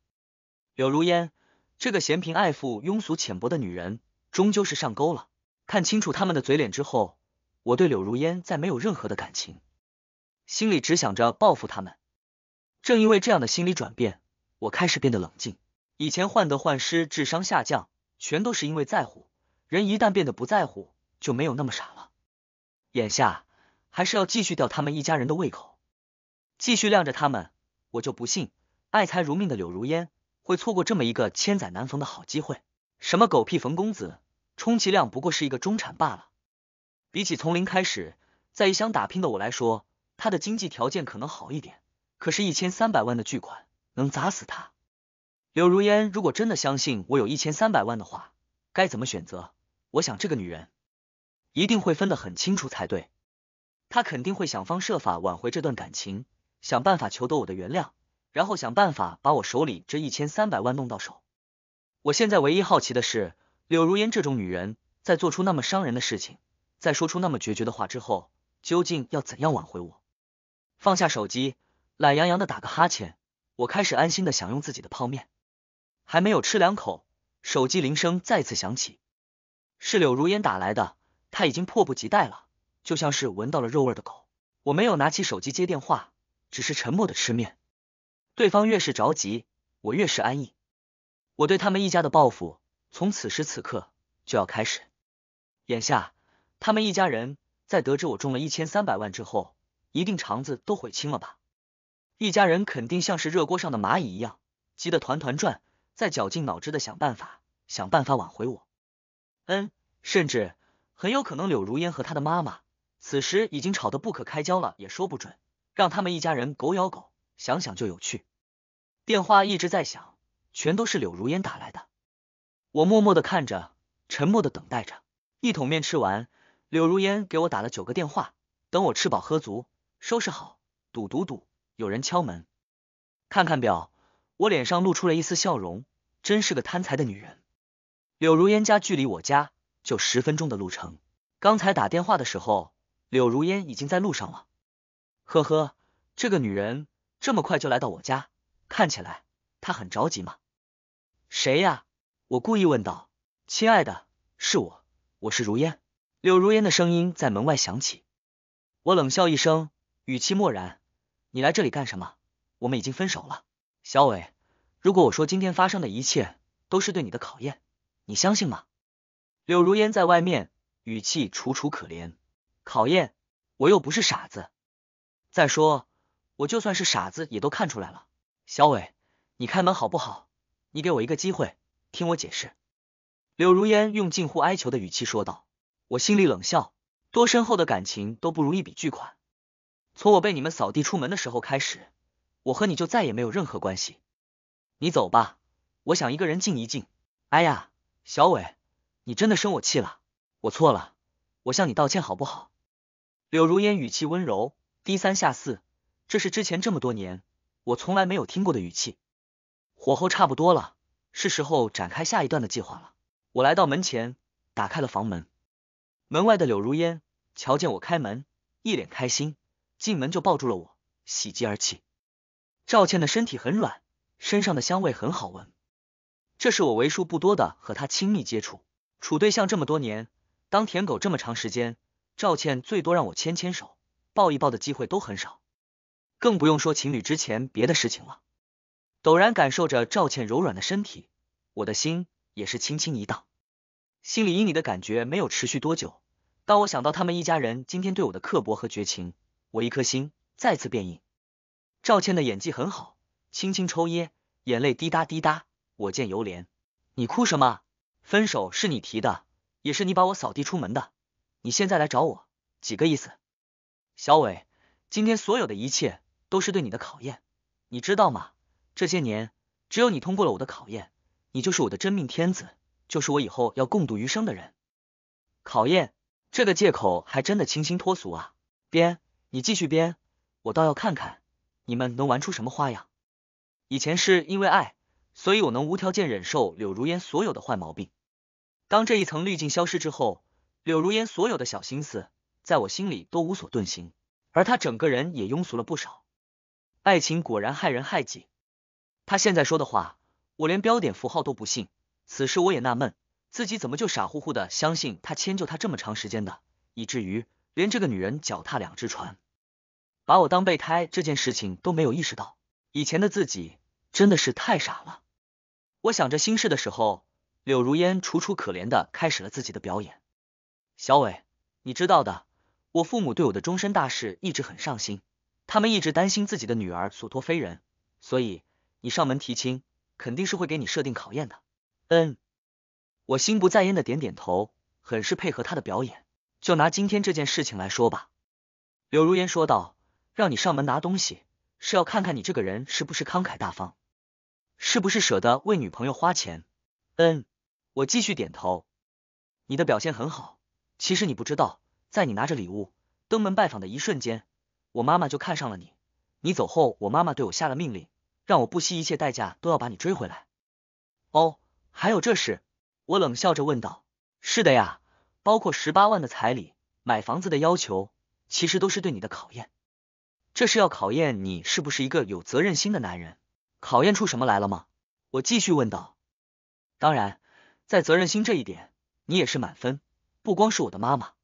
柳如烟，这个嫌贫爱富、庸俗浅薄的女人，终究是上钩了。看清楚他们的嘴脸之后，我对柳如烟再没有任何的感情，心里只想着报复他们。正因为这样的心理转变，我开始变得冷静。以前患得患失、智商下降，全都是因为在乎。人一旦变得不在乎，就没有那么傻了。眼下还是要继续吊他们一家人的胃口，继续晾着他们。我就不信，爱财如命的柳如烟。会错过这么一个千载难逢的好机会。什么狗屁冯公子，充其量不过是一个中产罢了。比起从零开始在异乡打拼的我来说，他的经济条件可能好一点。可是，一千三百万的巨款能砸死他。柳如烟如果真的相信我有一千三百万的话，该怎么选择？我想这个女人一定会分得很清楚才对。她肯定会想方设法挽回这段感情，想办法求得我的原谅。然后想办法把我手里这一千三百万弄到手。我现在唯一好奇的是，柳如烟这种女人，在做出那么伤人的事情，在说出那么决绝的话之后，究竟要怎样挽回我？放下手机，懒洋洋的打个哈欠，我开始安心的享用自己的泡面。还没有吃两口，手机铃声再次响起，是柳如烟打来的，她已经迫不及待了，就像是闻到了肉味的狗。我没有拿起手机接电话，只是沉默的吃面。对方越是着急，我越是安逸。我对他们一家的报复，从此时此刻就要开始。眼下，他们一家人在得知我中了一千三百万之后，一定肠子都悔青了吧？一家人肯定像是热锅上的蚂蚁一样，急得团团转，在绞尽脑汁的想办法，想办法挽回我。嗯，甚至很有可能柳如烟和他的妈妈此时已经吵得不可开交了，也说不准。让他们一家人狗咬狗，想想就有趣。电话一直在响，全都是柳如烟打来的。我默默的看着，沉默的等待着。一桶面吃完，柳如烟给我打了九个电话。等我吃饱喝足，收拾好，堵堵堵，有人敲门。看看表，我脸上露出了一丝笑容。真是个贪财的女人。柳如烟家距离我家就十分钟的路程。刚才打电话的时候，柳如烟已经在路上了。呵呵，这个女人这么快就来到我家。看起来他很着急吗？谁呀？我故意问道。亲爱的，是我，我是如烟。柳如烟的声音在门外响起。我冷笑一声，语气漠然：“你来这里干什么？我们已经分手了。”小伟，如果我说今天发生的一切都是对你的考验，你相信吗？柳如烟在外面，语气楚楚可怜：“考验？我又不是傻子。再说，我就算是傻子，也都看出来了。”小伟，你开门好不好？你给我一个机会，听我解释。”柳如烟用近乎哀求的语气说道。我心里冷笑，多深厚的感情都不如一笔巨款。从我被你们扫地出门的时候开始，我和你就再也没有任何关系。你走吧，我想一个人静一静。哎呀，小伟，你真的生我气了，我错了，我向你道歉好不好？”柳如烟语气温柔，低三下四，这是之前这么多年。我从来没有听过的语气，火候差不多了，是时候展开下一段的计划了。我来到门前，打开了房门，门外的柳如烟瞧见我开门，一脸开心，进门就抱住了我，喜极而泣。赵倩的身体很软，身上的香味很好闻，这是我为数不多的和她亲密接触，处对象这么多年，当舔狗这么长时间，赵倩最多让我牵牵手，抱一抱的机会都很少。更不用说情侣之前别的事情了。陡然感受着赵倩柔软的身体，我的心也是轻轻一荡。心里旖你的感觉没有持续多久，当我想到他们一家人今天对我的刻薄和绝情，我一颗心再次变硬。赵倩的演技很好，轻轻抽噎，眼泪滴答滴答，我见犹怜。你哭什么？分手是你提的，也是你把我扫地出门的。你现在来找我，几个意思？小伟，今天所有的一切。都是对你的考验，你知道吗？这些年，只有你通过了我的考验，你就是我的真命天子，就是我以后要共度余生的人。考验这个借口还真的清新脱俗啊！编，你继续编，我倒要看看你们能玩出什么花样。以前是因为爱，所以我能无条件忍受柳如烟所有的坏毛病。当这一层滤镜消失之后，柳如烟所有的小心思在我心里都无所遁形，而她整个人也庸俗了不少。爱情果然害人害己，他现在说的话，我连标点符号都不信。此时我也纳闷，自己怎么就傻乎乎的相信他迁就他这么长时间的，以至于连这个女人脚踏两只船，把我当备胎这件事情都没有意识到。以前的自己真的是太傻了。我想着心事的时候，柳如烟楚楚可怜的开始了自己的表演。小伟，你知道的，我父母对我的终身大事一直很上心。他们一直担心自己的女儿所托非人，所以你上门提亲肯定是会给你设定考验的。嗯，我心不在焉的点点头，很是配合他的表演。就拿今天这件事情来说吧，柳如烟说道：“让你上门拿东西，是要看看你这个人是不是慷慨大方，是不是舍得为女朋友花钱。”嗯，我继续点头。你的表现很好，其实你不知道，在你拿着礼物登门拜访的一瞬间。我妈妈就看上了你，你走后，我妈妈对我下了命令，让我不惜一切代价都要把你追回来。哦，还有这事，我冷笑着问道：“是的呀，包括十八万的彩礼、买房子的要求，其实都是对你的考验。这是要考验你是不是一个有责任心的男人。考验出什么来了吗？”我继续问道：“当然，在责任心这一点，你也是满分。不光是我的妈妈，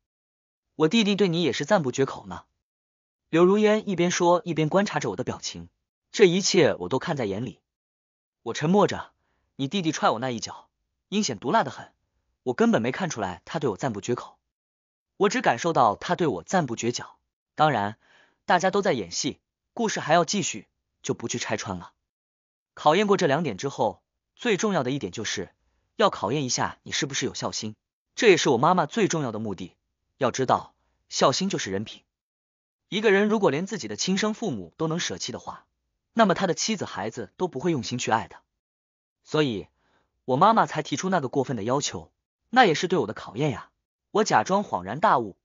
我弟弟对你也是赞不绝口呢。”柳如烟一边说，一边观察着我的表情，这一切我都看在眼里。我沉默着。你弟弟踹我那一脚，阴险毒辣的很，我根本没看出来他对我赞不绝口，我只感受到他对我赞不绝脚。当然，大家都在演戏，故事还要继续，就不去拆穿了。考验过这两点之后，最重要的一点就是要考验一下你是不是有孝心，这也是我妈妈最重要的目的。要知道，孝心就是人品。一个人如果连自己的亲生父母都能舍弃的话，那么他的妻子孩子都不会用心去爱的。所以，我妈妈才提出那个过分的要求，那也是对我的考验呀。我假装恍然大悟。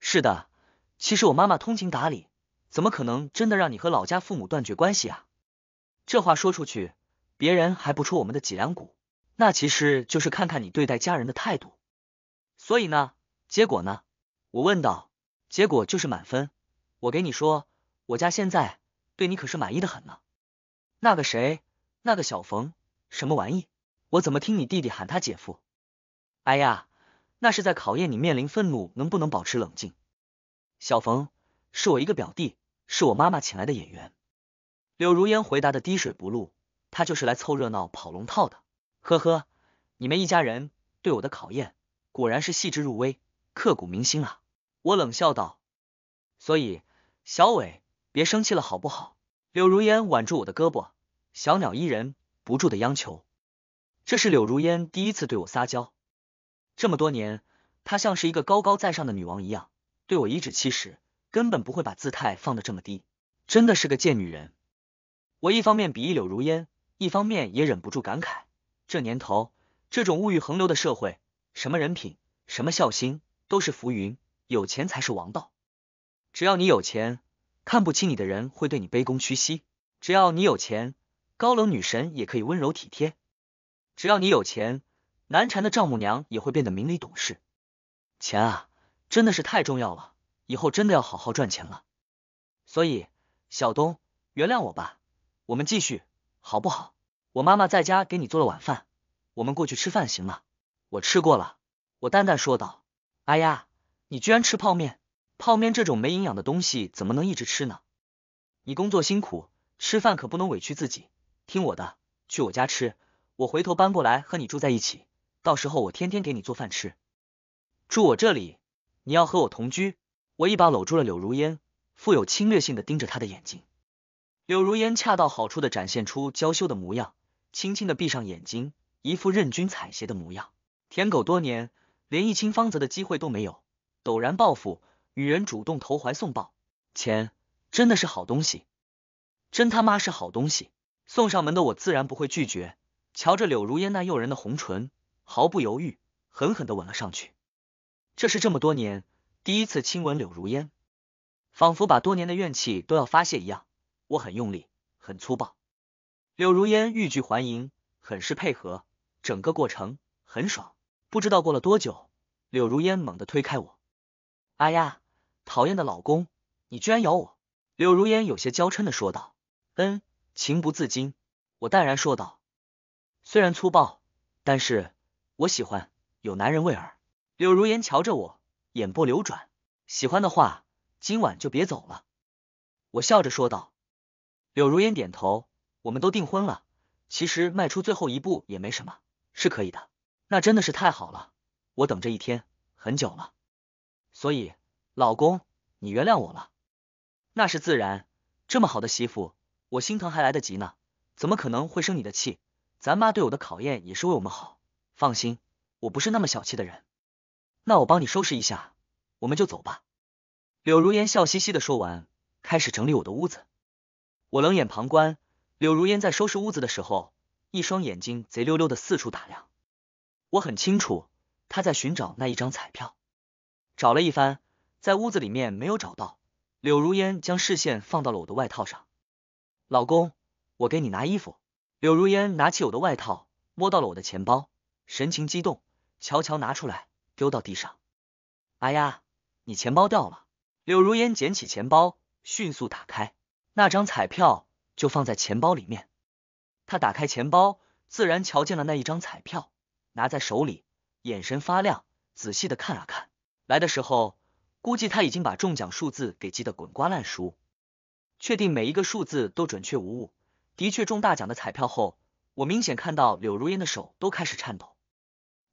是的，其实我妈妈通情达理，怎么可能真的让你和老家父母断绝关系啊？这话说出去，别人还不出我们的脊梁骨。那其实就是看看你对待家人的态度。所以呢，结果呢？我问道。结果就是满分。我给你说，我家现在对你可是满意的很呢。那个谁，那个小冯，什么玩意？我怎么听你弟弟喊他姐夫？哎呀，那是在考验你面临愤怒能不能保持冷静。小冯是我一个表弟，是我妈妈请来的演员。柳如烟回答的滴水不漏，他就是来凑热闹跑龙套的。呵呵，你们一家人对我的考验，果然是细致入微，刻骨铭心啊！我冷笑道。所以。小伟，别生气了好不好？柳如烟挽住我的胳膊，小鸟依人，不住的央求。这是柳如烟第一次对我撒娇，这么多年，她像是一个高高在上的女王一样，对我颐指气使，根本不会把姿态放得这么低，真的是个贱女人。我一方面鄙夷柳如烟，一方面也忍不住感慨，这年头，这种物欲横流的社会，什么人品，什么孝心，都是浮云，有钱才是王道。只要你有钱，看不起你的人会对你卑躬屈膝；只要你有钱，高冷女神也可以温柔体贴；只要你有钱，难缠的丈母娘也会变得明理懂事。钱啊，真的是太重要了，以后真的要好好赚钱了。所以，小东，原谅我吧，我们继续，好不好？我妈妈在家给你做了晚饭，我们过去吃饭行吗？我吃过了，我淡淡说道。哎呀，你居然吃泡面！泡面这种没营养的东西怎么能一直吃呢？你工作辛苦，吃饭可不能委屈自己。听我的，去我家吃，我回头搬过来和你住在一起，到时候我天天给你做饭吃。住我这里，你要和我同居。我一把搂住了柳如烟，富有侵略性的盯着她的眼睛。柳如烟恰到好处的展现出娇羞的模样，轻轻的闭上眼睛，一副任君采撷的模样。舔狗多年，连一清方泽的机会都没有，陡然报复。女人主动投怀送抱，钱真的是好东西，真他妈是好东西，送上门的我自然不会拒绝。瞧着柳如烟那诱人的红唇，毫不犹豫，狠狠的吻了上去。这是这么多年第一次亲吻柳如烟，仿佛把多年的怨气都要发泄一样，我很用力，很粗暴。柳如烟欲拒还迎，很是配合，整个过程很爽。不知道过了多久，柳如烟猛地推开我，哎呀！讨厌的老公，你居然咬我！柳如烟有些娇嗔的说道。嗯，情不自禁，我淡然说道。虽然粗暴，但是我喜欢，有男人味儿。柳如烟瞧着我，眼波流转。喜欢的话，今晚就别走了。我笑着说道。柳如烟点头。我们都订婚了，其实迈出最后一步也没什么，是可以的。那真的是太好了，我等这一天很久了。所以。老公，你原谅我了？那是自然，这么好的媳妇，我心疼还来得及呢，怎么可能会生你的气？咱妈对我的考验也是为我们好，放心，我不是那么小气的人。那我帮你收拾一下，我们就走吧。柳如烟笑嘻嘻的说完，开始整理我的屋子。我冷眼旁观，柳如烟在收拾屋子的时候，一双眼睛贼溜溜的四处打量。我很清楚，她在寻找那一张彩票。找了一番。在屋子里面没有找到，柳如烟将视线放到了我的外套上。老公，我给你拿衣服。柳如烟拿起我的外套，摸到了我的钱包，神情激动，悄悄拿出来，丢到地上。哎呀，你钱包掉了！柳如烟捡起钱包，迅速打开，那张彩票就放在钱包里面。他打开钱包，自然瞧见了那一张彩票，拿在手里，眼神发亮，仔细的看了看。来的时候。估计他已经把中奖数字给记得滚瓜烂熟，确定每一个数字都准确无误，的确中大奖的彩票后，我明显看到柳如烟的手都开始颤抖。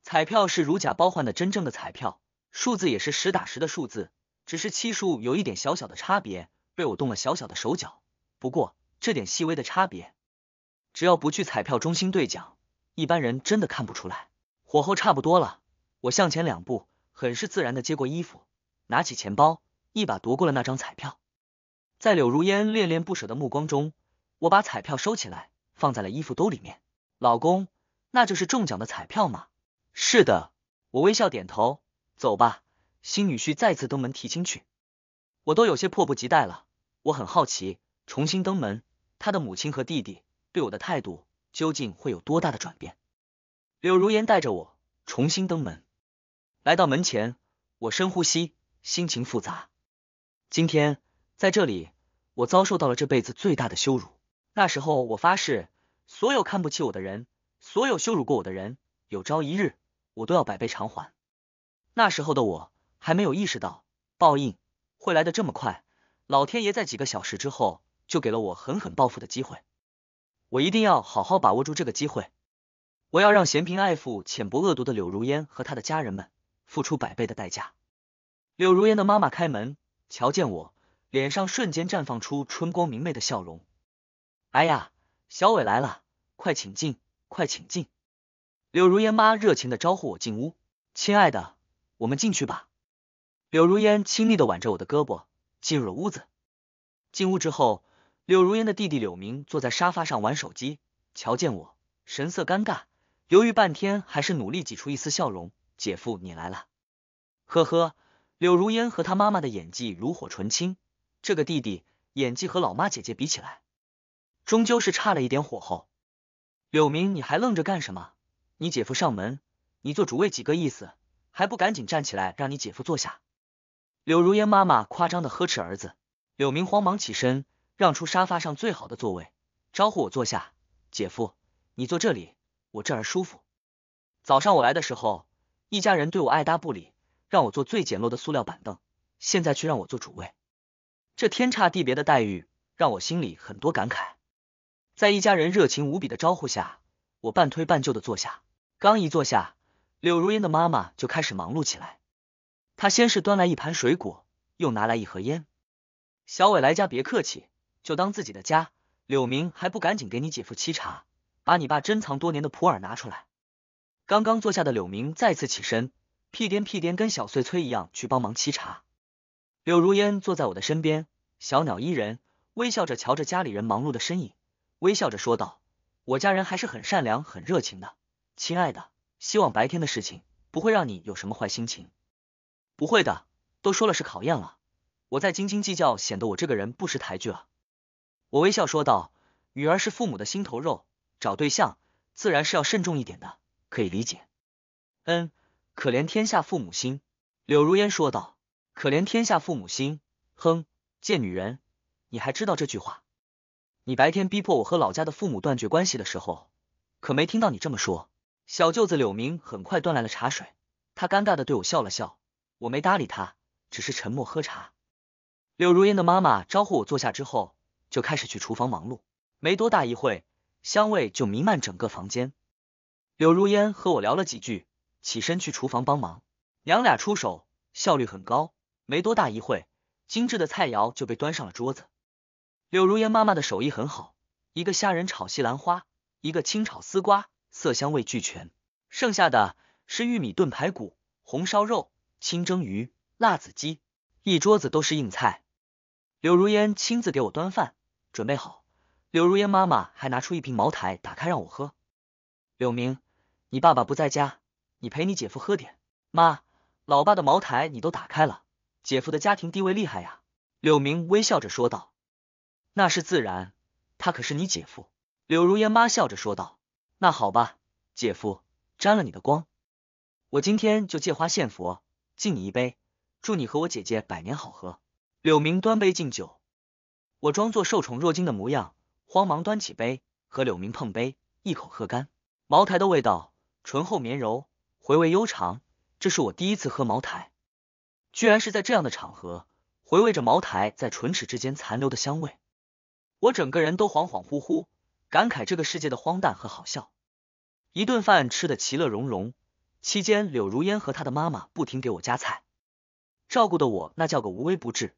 彩票是如假包换的真正的彩票，数字也是实打实的数字，只是期数有一点小小的差别，被我动了小小的手脚。不过这点细微的差别，只要不去彩票中心兑奖，一般人真的看不出来。火候差不多了，我向前两步，很是自然的接过衣服。拿起钱包，一把夺过了那张彩票，在柳如烟恋恋不舍的目光中，我把彩票收起来，放在了衣服兜里面。老公，那就是中奖的彩票吗？是的，我微笑点头。走吧，新女婿再次登门提亲去，我都有些迫不及待了。我很好奇，重新登门，他的母亲和弟弟对我的态度究竟会有多大的转变？柳如烟带着我重新登门，来到门前，我深呼吸。心情复杂。今天在这里，我遭受到了这辈子最大的羞辱。那时候，我发誓，所有看不起我的人，所有羞辱过我的人，有朝一日我都要百倍偿还。那时候的我还没有意识到报应会来的这么快。老天爷在几个小时之后就给了我狠狠报复的机会。我一定要好好把握住这个机会。我要让嫌贫爱富、浅薄恶毒的柳如烟和他的家人们付出百倍的代价。柳如烟的妈妈开门，瞧见我，脸上瞬间绽放出春光明媚的笑容。哎呀，小伟来了，快请进，快请进！柳如烟妈热情的招呼我进屋。亲爱的，我们进去吧。柳如烟亲昵的挽着我的胳膊，进入了屋子。进屋之后，柳如烟的弟弟柳明坐在沙发上玩手机，瞧见我，神色尴尬，犹豫半天，还是努力挤出一丝笑容。姐夫，你来了，呵呵。柳如烟和她妈妈的演技炉火纯青，这个弟弟演技和老妈姐姐比起来，终究是差了一点火候。柳明，你还愣着干什么？你姐夫上门，你坐主位几个意思？还不赶紧站起来，让你姐夫坐下！柳如烟妈妈夸张的呵斥儿子。柳明慌忙起身，让出沙发上最好的座位，招呼我坐下。姐夫，你坐这里，我这儿舒服。早上我来的时候，一家人对我爱搭不理。让我坐最简陋的塑料板凳，现在却让我坐主位，这天差地别的待遇让我心里很多感慨。在一家人热情无比的招呼下，我半推半就的坐下。刚一坐下，柳如烟的妈妈就开始忙碌起来。她先是端来一盘水果，又拿来一盒烟。小伟来家别客气，就当自己的家。柳明还不赶紧给你姐夫沏茶，把你爸珍藏多年的普洱拿出来。刚刚坐下的柳明再次起身。屁颠屁颠跟小碎催一样去帮忙沏茶。柳如烟坐在我的身边，小鸟依人，微笑着瞧着家里人忙碌的身影，微笑着说道：“我家人还是很善良、很热情的，亲爱的，希望白天的事情不会让你有什么坏心情，不会的，都说了是考验了。我在斤斤计较，显得我这个人不识抬举了。”我微笑说道：“女儿是父母的心头肉，找对象自然是要慎重一点的，可以理解。”嗯。可怜天下父母心，柳如烟说道。可怜天下父母心，哼，贱女人，你还知道这句话？你白天逼迫我和老家的父母断绝关系的时候，可没听到你这么说。小舅子柳明很快端来了茶水，他尴尬的对我笑了笑，我没搭理他，只是沉默喝茶。柳如烟的妈妈招呼我坐下之后，就开始去厨房忙碌。没多大一会，香味就弥漫整个房间。柳如烟和我聊了几句。起身去厨房帮忙，娘俩出手效率很高，没多大一会，精致的菜肴就被端上了桌子。柳如烟妈妈的手艺很好，一个虾仁炒西兰花，一个清炒丝瓜，色香味俱全。剩下的是玉米炖排骨、红烧肉、清蒸鱼、辣子鸡，一桌子都是硬菜。柳如烟亲自给我端饭，准备好。柳如烟妈妈还拿出一瓶茅台，打开让我喝。柳明，你爸爸不在家。你陪你姐夫喝点，妈，老爸的茅台你都打开了，姐夫的家庭地位厉害呀。柳明微笑着说道：“那是自然，他可是你姐夫。”柳如烟妈笑着说道：“那好吧，姐夫，沾了你的光，我今天就借花献佛，敬你一杯，祝你和我姐姐百年好合。”柳明端杯敬酒，我装作受宠若惊的模样，慌忙端起杯和柳明碰杯，一口喝干茅台的味道醇厚绵柔。回味悠长，这是我第一次喝茅台，居然是在这样的场合，回味着茅台在唇齿之间残留的香味，我整个人都恍恍惚惚，感慨这个世界的荒诞和好笑。一顿饭吃的其乐融融，期间柳如烟和她的妈妈不停给我夹菜，照顾的我那叫个无微不至。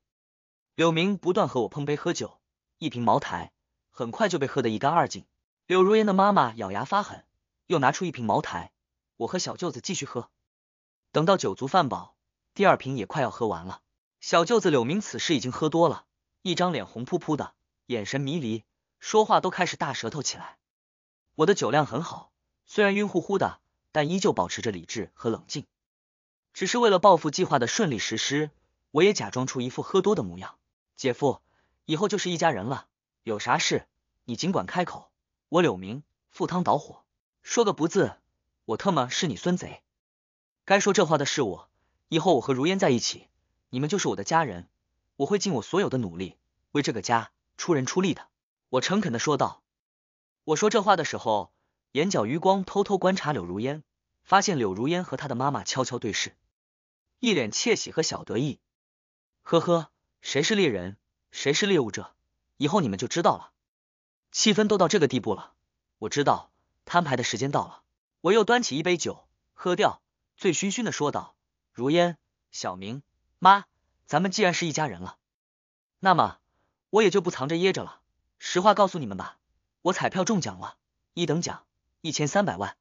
柳明不断和我碰杯喝酒，一瓶茅台很快就被喝得一干二净。柳如烟的妈妈咬牙发狠，又拿出一瓶茅台。我和小舅子继续喝，等到酒足饭饱，第二瓶也快要喝完了。小舅子柳明此时已经喝多了，一张脸红扑扑的，眼神迷离，说话都开始大舌头起来。我的酒量很好，虽然晕乎乎的，但依旧保持着理智和冷静。只是为了报复计划的顺利实施，我也假装出一副喝多的模样。姐夫，以后就是一家人了，有啥事你尽管开口，我柳明赴汤蹈火，说个不字。我特么是你孙贼！该说这话的是我。以后我和如烟在一起，你们就是我的家人，我会尽我所有的努力为这个家出人出力的。我诚恳的说道。我说这话的时候，眼角余光偷偷观察柳如烟，发现柳如烟和她的妈妈悄悄对视，一脸窃喜和小得意。呵呵，谁是猎人，谁是猎物，者，以后你们就知道了。气氛都到这个地步了，我知道摊牌的时间到了。我又端起一杯酒，喝掉，醉醺醺的说道：“如烟，小明，妈，咱们既然是一家人了，那么我也就不藏着掖着了，实话告诉你们吧，我彩票中奖了，一等奖一千三百万，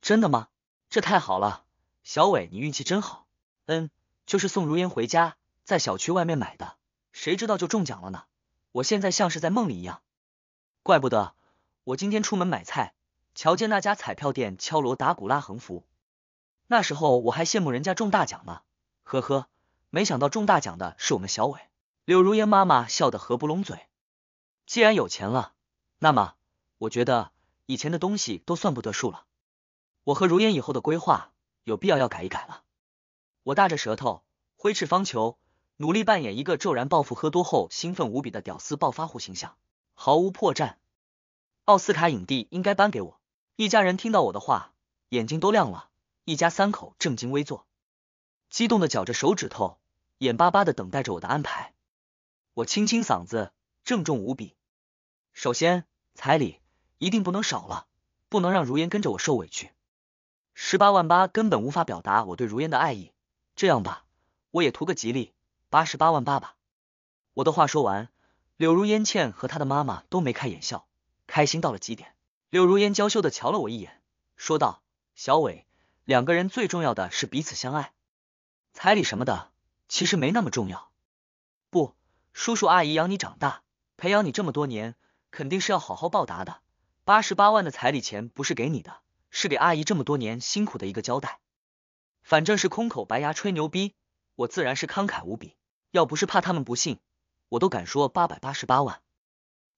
真的吗？这太好了，小伟你运气真好。嗯，就是送如烟回家，在小区外面买的，谁知道就中奖了呢？我现在像是在梦里一样，怪不得我今天出门买菜。”瞧见那家彩票店敲锣打鼓拉横幅，那时候我还羡慕人家中大奖呢，呵呵，没想到中大奖的是我们小伟。柳如烟妈妈笑得合不拢嘴。既然有钱了，那么我觉得以前的东西都算不得数了。我和如烟以后的规划有必要要改一改了。我大着舌头，挥斥方遒，努力扮演一个骤然暴富、喝多后兴奋无比的屌丝暴发户形象，毫无破绽。奥斯卡影帝应该颁给我。一家人听到我的话，眼睛都亮了。一家三口正襟危坐，激动的绞着手指头，眼巴巴的等待着我的安排。我清清嗓子，郑重无比：“首先，彩礼一定不能少了，不能让如烟跟着我受委屈。十八万八根本无法表达我对如烟的爱意。这样吧，我也图个吉利，八十八万八吧。”我的话说完，柳如烟倩和她的妈妈都眉开眼笑，开心到了极点。柳如烟娇羞地瞧了我一眼，说道：“小伟，两个人最重要的是彼此相爱，彩礼什么的其实没那么重要。不，叔叔阿姨养你长大，培养你这么多年，肯定是要好好报答的。八十八万的彩礼钱不是给你的，是给阿姨这么多年辛苦的一个交代。反正，是空口白牙吹牛逼，我自然是慷慨无比。要不是怕他们不信，我都敢说八百八十八万。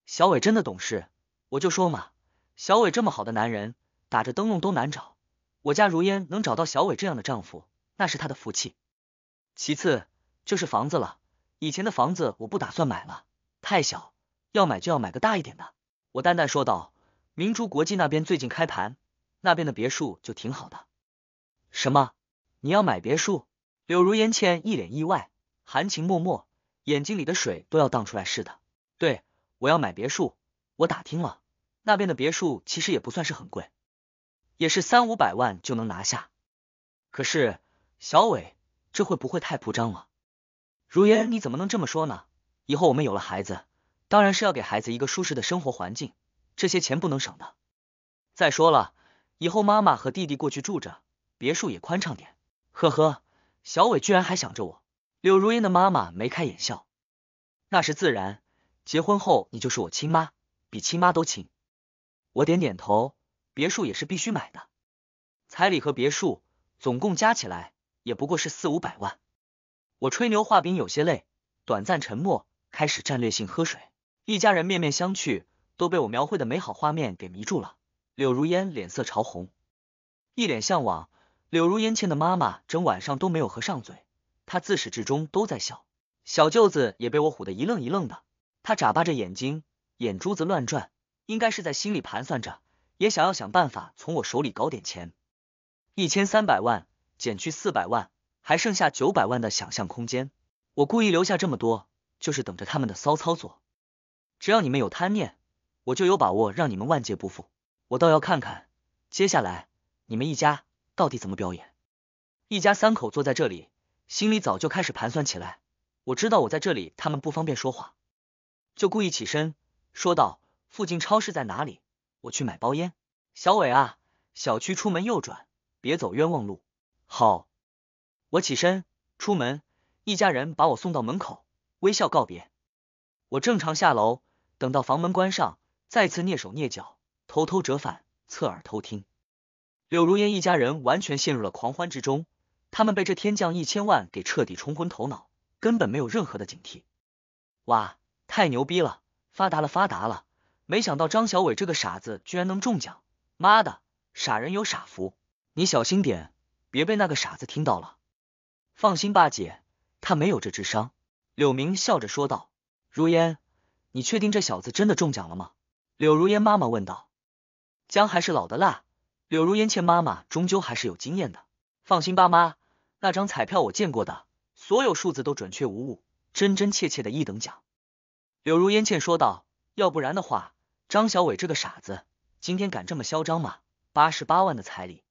小伟真的懂事，我就说嘛。”小伟这么好的男人，打着灯笼都难找。我家如烟能找到小伟这样的丈夫，那是她的福气。其次就是房子了，以前的房子我不打算买了，太小，要买就要买个大一点的。我淡淡说道：“明珠国际那边最近开盘，那边的别墅就挺好的。”什么？你要买别墅？柳如烟倩一脸意外，含情脉脉，眼睛里的水都要荡出来似的。对，我要买别墅，我打听了。那边的别墅其实也不算是很贵，也是三五百万就能拿下。可是小伟，这会不会太铺张了？如烟，你怎么能这么说呢？以后我们有了孩子，当然是要给孩子一个舒适的生活环境，这些钱不能省的。再说了，以后妈妈和弟弟过去住着，别墅也宽敞点。呵呵，小伟居然还想着我。柳如烟的妈妈眉开眼笑，那是自然。结婚后你就是我亲妈，比亲妈都亲。我点点头，别墅也是必须买的，彩礼和别墅总共加起来也不过是四五百万。我吹牛画饼有些累，短暂沉默，开始战略性喝水。一家人面面相觑，都被我描绘的美好画面给迷住了。柳如烟脸色潮红，一脸向往。柳如烟倩的妈妈整晚上都没有合上嘴，她自始至终都在笑。小舅子也被我唬得一愣一愣的，他眨巴着眼睛，眼珠子乱转。应该是在心里盘算着，也想要想办法从我手里搞点钱。一千三百万减去四百万，还剩下九百万的想象空间。我故意留下这么多，就是等着他们的骚操作。只要你们有贪念，我就有把握让你们万劫不复。我倒要看看接下来你们一家到底怎么表演。一家三口坐在这里，心里早就开始盘算起来。我知道我在这里，他们不方便说话，就故意起身说道。附近超市在哪里？我去买包烟。小伟啊，小区出门右转，别走冤枉路。好，我起身出门，一家人把我送到门口，微笑告别。我正常下楼，等到房门关上，再次蹑手蹑脚，偷偷折返，侧耳偷听。柳如烟一家人完全陷入了狂欢之中，他们被这天降一千万给彻底冲昏头脑，根本没有任何的警惕。哇，太牛逼了，发达了，发达了！没想到张小伟这个傻子居然能中奖，妈的，傻人有傻福。你小心点，别被那个傻子听到了。放心吧，姐，他没有这智商。柳明笑着说道。如烟，你确定这小子真的中奖了吗？柳如烟妈妈问道。姜还是老的辣，柳如烟欠妈妈终究还是有经验的。放心，吧，妈，那张彩票我见过的，所有数字都准确无误，真真切切的一等奖。柳如烟欠说道。要不然的话。张小伟这个傻子，今天敢这么嚣张吗？八十八万的彩礼，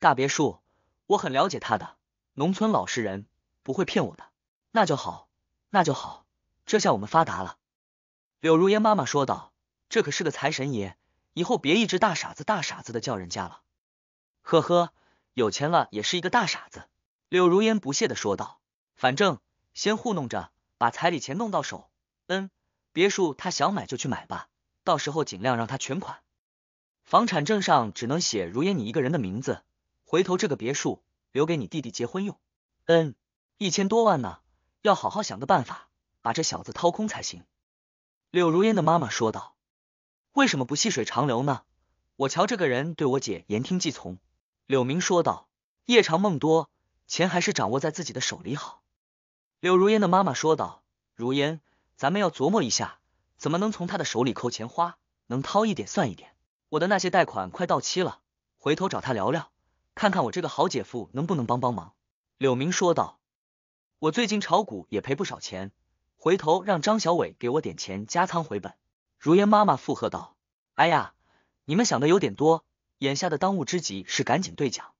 大别墅，我很了解他的，农村老实人不会骗我的，那就好，那就好，这下我们发达了。柳如烟妈妈说道：“这可是个财神爷，以后别一直大傻子大傻子的叫人家了。”呵呵，有钱了也是一个大傻子。柳如烟不屑的说道：“反正先糊弄着，把彩礼钱弄到手。嗯，别墅他想买就去买吧。”到时候尽量让他全款，房产证上只能写如烟你一个人的名字。回头这个别墅留给你弟弟结婚用。嗯，一千多万呢，要好好想个办法，把这小子掏空才行。柳如烟的妈妈说道：“为什么不细水长流呢？我瞧这个人对我姐言听计从。”柳明说道：“夜长梦多，钱还是掌握在自己的手里好。”柳如烟的妈妈说道：“如烟，咱们要琢磨一下。”怎么能从他的手里扣钱花？能掏一点算一点。我的那些贷款快到期了，回头找他聊聊，看看我这个好姐夫能不能帮帮忙。柳明说道。我最近炒股也赔不少钱，回头让张小伟给我点钱加仓回本。如烟妈妈附和道：“哎呀，你们想的有点多，眼下的当务之急是赶紧兑奖。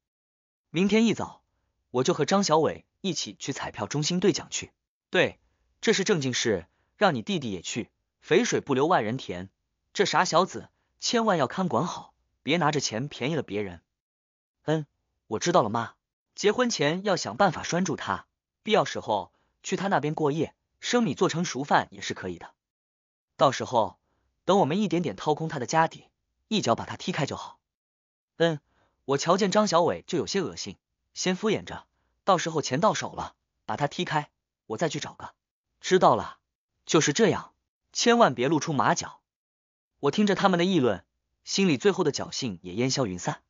明天一早我就和张小伟一起去彩票中心兑奖去。对，这是正经事，让你弟弟也去。”肥水不流外人田，这傻小子千万要看管好，别拿着钱便宜了别人。嗯，我知道了，妈。结婚前要想办法拴住他，必要时候去他那边过夜，生米做成熟饭也是可以的。到时候等我们一点点掏空他的家底，一脚把他踢开就好。嗯，我瞧见张小伟就有些恶心，先敷衍着，到时候钱到手了，把他踢开，我再去找个。知道了，就是这样。千万别露出马脚！我听着他们的议论，心里最后的侥幸也烟消云散。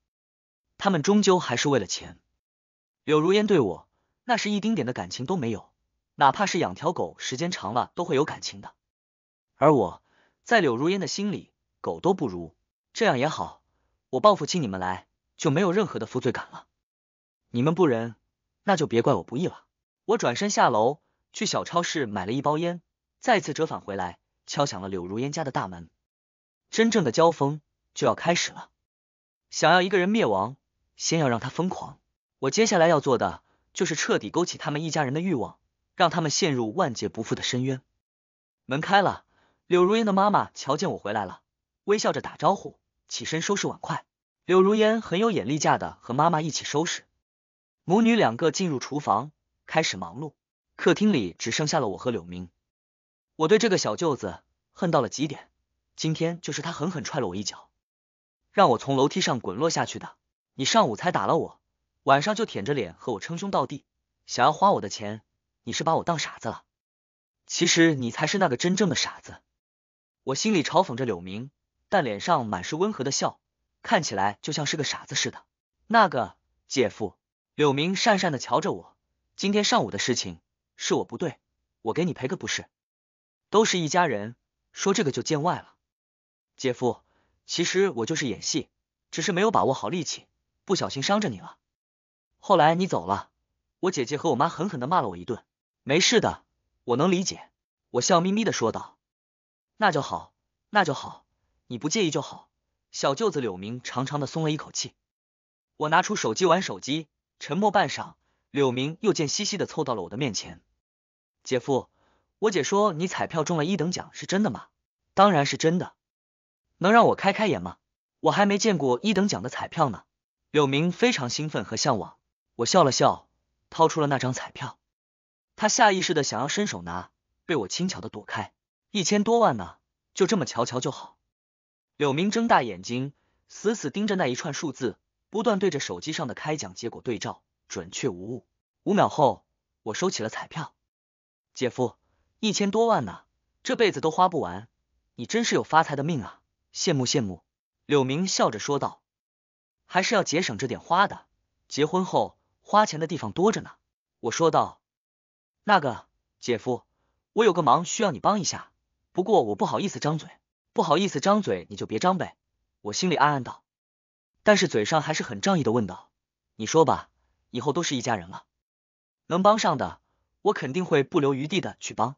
他们终究还是为了钱。柳如烟对我那是一丁点的感情都没有，哪怕是养条狗，时间长了都会有感情的。而我在柳如烟的心里，狗都不如。这样也好，我报复起你们来就没有任何的负罪感了。你们不仁，那就别怪我不义了。我转身下楼去小超市买了一包烟，再次折返回来。敲响了柳如烟家的大门，真正的交锋就要开始了。想要一个人灭亡，先要让他疯狂。我接下来要做的就是彻底勾起他们一家人的欲望，让他们陷入万劫不复的深渊。门开了，柳如烟的妈妈瞧见我回来了，微笑着打招呼，起身收拾碗筷。柳如烟很有眼力价的和妈妈一起收拾，母女两个进入厨房开始忙碌。客厅里只剩下了我和柳明。我对这个小舅子恨到了极点，今天就是他狠狠踹了我一脚，让我从楼梯上滚落下去的。你上午才打了我，晚上就舔着脸和我称兄道弟，想要花我的钱，你是把我当傻子了。其实你才是那个真正的傻子。我心里嘲讽着柳明，但脸上满是温和的笑，看起来就像是个傻子似的。那个姐夫柳明讪讪的瞧着我，今天上午的事情是我不对，我给你赔个不是。都是一家人，说这个就见外了。姐夫，其实我就是演戏，只是没有把握好力气，不小心伤着你了。后来你走了，我姐姐和我妈狠狠的骂了我一顿。没事的，我能理解。我笑眯眯的说道：“那就好，那就好，你不介意就好。”小舅子柳明长长的松了一口气。我拿出手机玩手机，沉默半晌，柳明又贱兮兮的凑到了我的面前：“姐夫。”我姐说你彩票中了一等奖是真的吗？当然是真的，能让我开开眼吗？我还没见过一等奖的彩票呢。柳明非常兴奋和向往。我笑了笑，掏出了那张彩票。他下意识的想要伸手拿，被我轻巧的躲开。一千多万呢，就这么瞧瞧就好。柳明睁大眼睛，死死盯着那一串数字，不断对着手机上的开奖结果对照，准确无误。五秒后，我收起了彩票。姐夫。一千多万呢，这辈子都花不完，你真是有发财的命啊！羡慕羡慕。柳明笑着说道：“还是要节省着点花的，结婚后花钱的地方多着呢。”我说道：“那个姐夫，我有个忙需要你帮一下，不过我不好意思张嘴，不好意思张嘴，你就别张呗。”我心里暗暗道，但是嘴上还是很仗义的问道：“你说吧，以后都是一家人了，能帮上的，我肯定会不留余地的去帮。”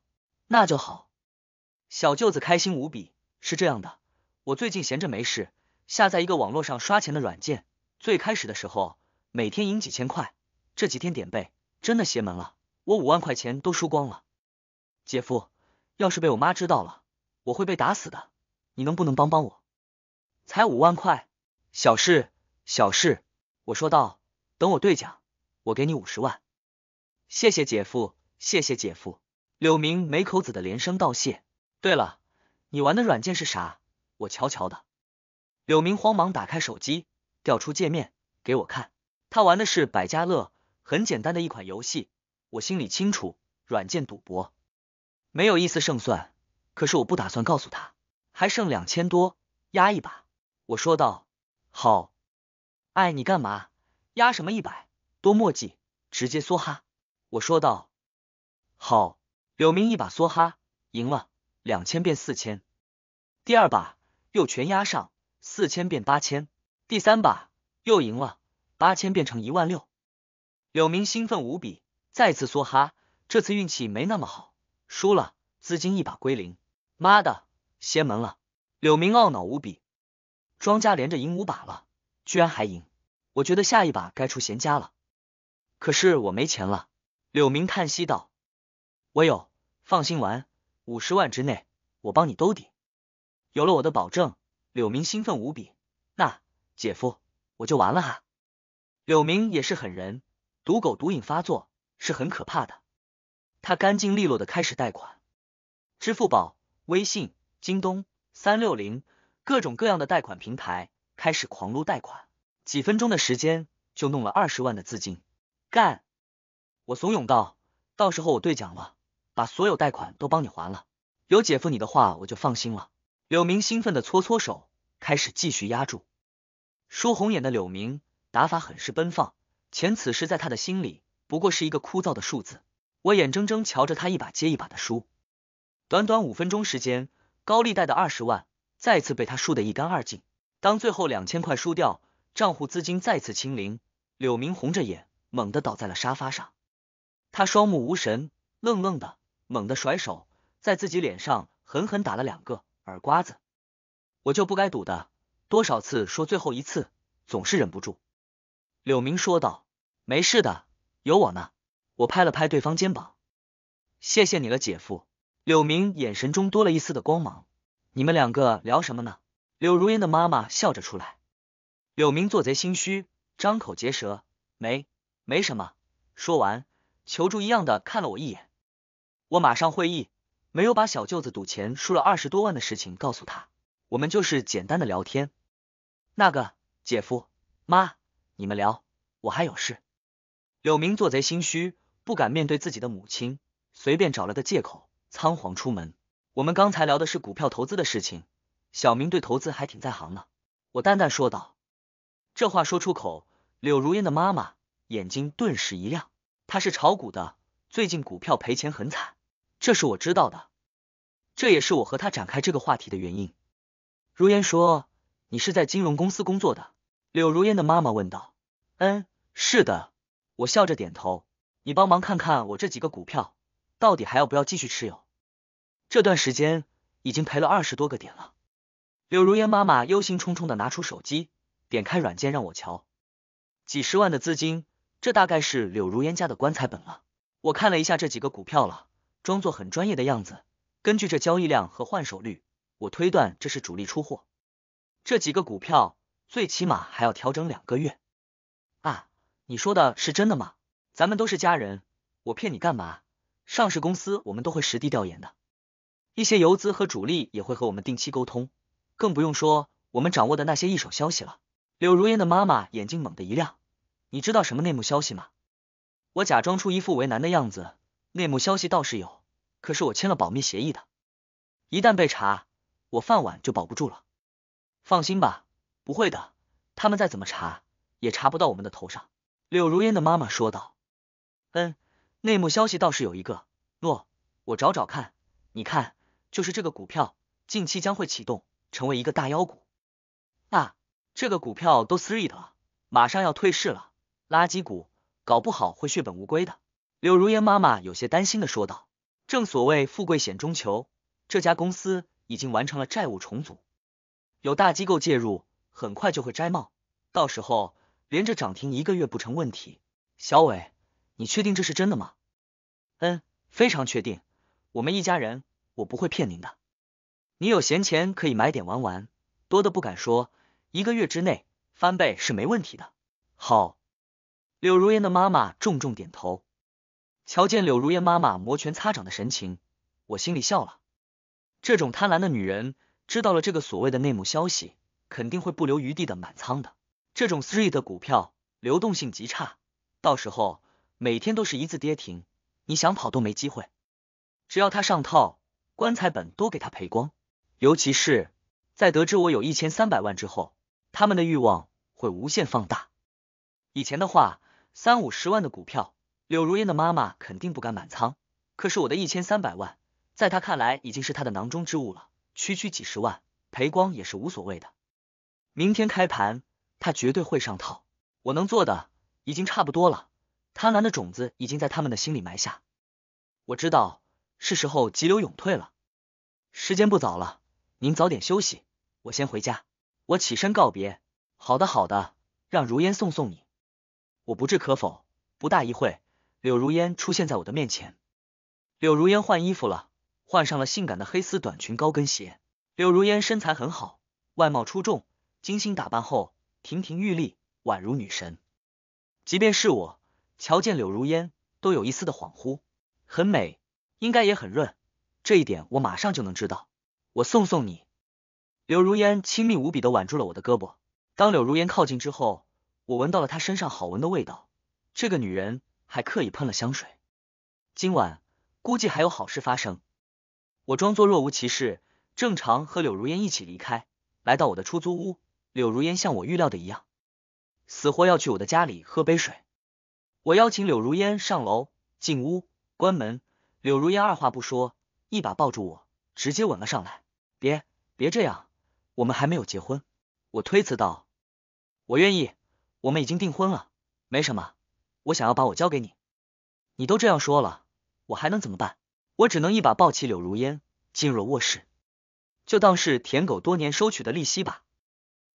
那就好，小舅子开心无比。是这样的，我最近闲着没事，下载一个网络上刷钱的软件。最开始的时候，每天赢几千块。这几天点背，真的邪门了，我五万块钱都输光了。姐夫，要是被我妈知道了，我会被打死的。你能不能帮帮我？才五万块，小事，小事。我说道。等我兑奖，我给你五十万。谢谢姐夫，谢谢姐夫。柳明没口子的连声道谢。对了，你玩的软件是啥？我瞧瞧的。柳明慌忙打开手机，调出界面给我看。他玩的是百家乐，很简单的一款游戏。我心里清楚，软件赌博没有一丝胜算。可是我不打算告诉他。还剩两千多，压一把。我说道。好。哎，你干嘛？压什么一百？多墨迹，直接梭哈。我说道。好。柳明一把梭哈赢了两千变四千，第二把又全压上四千变八千，第三把又赢了八千变成一万六。柳明兴奋无比，再次梭哈，这次运气没那么好，输了，资金一把归零。妈的，邪门了！柳明懊恼无比，庄家连着赢五把了，居然还赢，我觉得下一把该出闲家了。可是我没钱了，柳明叹息道：“我有。”放心玩，五十万之内我帮你兜底。有了我的保证，柳明兴奋无比。那姐夫我就完了哈。柳明也是狠人，赌狗赌瘾发作是很可怕的。他干净利落的开始贷款，支付宝、微信、京东、三六零各种各样的贷款平台开始狂撸贷款。几分钟的时间就弄了二十万的资金。干！我怂恿道，到时候我兑奖了。把所有贷款都帮你还了，有姐夫你的话我就放心了。柳明兴奋的搓搓手，开始继续压注。输红眼的柳明打法很是奔放，钱此时在他的心里不过是一个枯燥的数字。我眼睁睁瞧着他一把接一把的输，短短五分钟时间，高利贷的二十万再次被他输得一干二净。当最后两千块输掉，账户资金再次清零，柳明红着眼猛地倒在了沙发上，他双目无神，愣愣的。猛地甩手，在自己脸上狠狠打了两个耳瓜子，我就不该赌的。多少次说最后一次，总是忍不住。柳明说道：“没事的，有我呢。”我拍了拍对方肩膀，“谢谢你了，姐夫。”柳明眼神中多了一丝的光芒。你们两个聊什么呢？柳如烟的妈妈笑着出来。柳明做贼心虚，张口结舌，没没什么。说完，求助一样的看了我一眼。我马上会议，没有把小舅子赌钱输了二十多万的事情告诉他。我们就是简单的聊天，那个姐夫、妈，你们聊，我还有事。柳明做贼心虚，不敢面对自己的母亲，随便找了个借口，仓皇出门。我们刚才聊的是股票投资的事情，小明对投资还挺在行呢。我淡淡说道，这话说出口，柳如烟的妈妈眼睛顿时一亮，她是炒股的，最近股票赔钱很惨。这是我知道的，这也是我和他展开这个话题的原因。如烟说：“你是在金融公司工作的？”柳如烟的妈妈问道。嗯，是的，我笑着点头。你帮忙看看我这几个股票，到底还要不要继续持有？这段时间已经赔了二十多个点了。柳如烟妈妈忧心忡忡的拿出手机，点开软件让我瞧。几十万的资金，这大概是柳如烟家的棺材本了。我看了一下这几个股票了。装作很专业的样子，根据这交易量和换手率，我推断这是主力出货。这几个股票最起码还要调整两个月啊！你说的是真的吗？咱们都是家人，我骗你干嘛？上市公司我们都会实地调研的，一些游资和主力也会和我们定期沟通，更不用说我们掌握的那些一手消息了。柳如烟的妈妈眼睛猛地一亮，你知道什么内幕消息吗？我假装出一副为难的样子，内幕消息倒是有。可是我签了保密协议的，一旦被查，我饭碗就保不住了。放心吧，不会的，他们再怎么查也查不到我们的头上。柳如烟的妈妈说道：“嗯，内幕消息倒是有一个，诺，我找找看。你看，就是这个股票近期将会启动，成为一个大妖股。啊，这个股票都 three 了，马上要退市了，垃圾股，搞不好会血本无归的。”柳如烟妈妈有些担心的说道。正所谓富贵险中求，这家公司已经完成了债务重组，有大机构介入，很快就会摘帽，到时候连着涨停一个月不成问题。小伟，你确定这是真的吗？嗯，非常确定，我们一家人，我不会骗您的。你有闲钱可以买点玩玩，多的不敢说，一个月之内翻倍是没问题的。好，柳如烟的妈妈重重点头。瞧见柳如烟妈妈摩拳擦掌的神情，我心里笑了。这种贪婪的女人知道了这个所谓的内幕消息，肯定会不留余地的满仓的。这种 three 的股票流动性极差，到时候每天都是一字跌停，你想跑都没机会。只要他上套，棺材本都给他赔光。尤其是在得知我有一千三百万之后，他们的欲望会无限放大。以前的话，三五十万的股票。柳如烟的妈妈肯定不敢满仓，可是我的一千三百万，在她看来已经是她的囊中之物了。区区几十万赔光也是无所谓的。明天开盘，她绝对会上套。我能做的已经差不多了，贪婪的种子已经在他们的心里埋下。我知道是时候急流勇退了。时间不早了，您早点休息，我先回家。我起身告别。好的，好的，让如烟送送你。我不置可否。不大一会。柳如烟出现在我的面前，柳如烟换衣服了，换上了性感的黑丝短裙、高跟鞋。柳如烟身材很好，外貌出众，精心打扮后，亭亭玉立，宛如女神。即便是我瞧见柳如烟，都有一丝的恍惚。很美，应该也很润，这一点我马上就能知道。我送送你。柳如烟亲密无比的挽住了我的胳膊。当柳如烟靠近之后，我闻到了她身上好闻的味道。这个女人。还刻意喷了香水，今晚估计还有好事发生。我装作若无其事，正常和柳如烟一起离开，来到我的出租屋。柳如烟像我预料的一样，死活要去我的家里喝杯水。我邀请柳如烟上楼进屋关门，柳如烟二话不说，一把抱住我，直接吻了上来。别别这样，我们还没有结婚。我推辞道。我愿意，我们已经订婚了，没什么。我想要把我交给你，你都这样说了，我还能怎么办？我只能一把抱起柳如烟，进入了卧室，就当是舔狗多年收取的利息吧。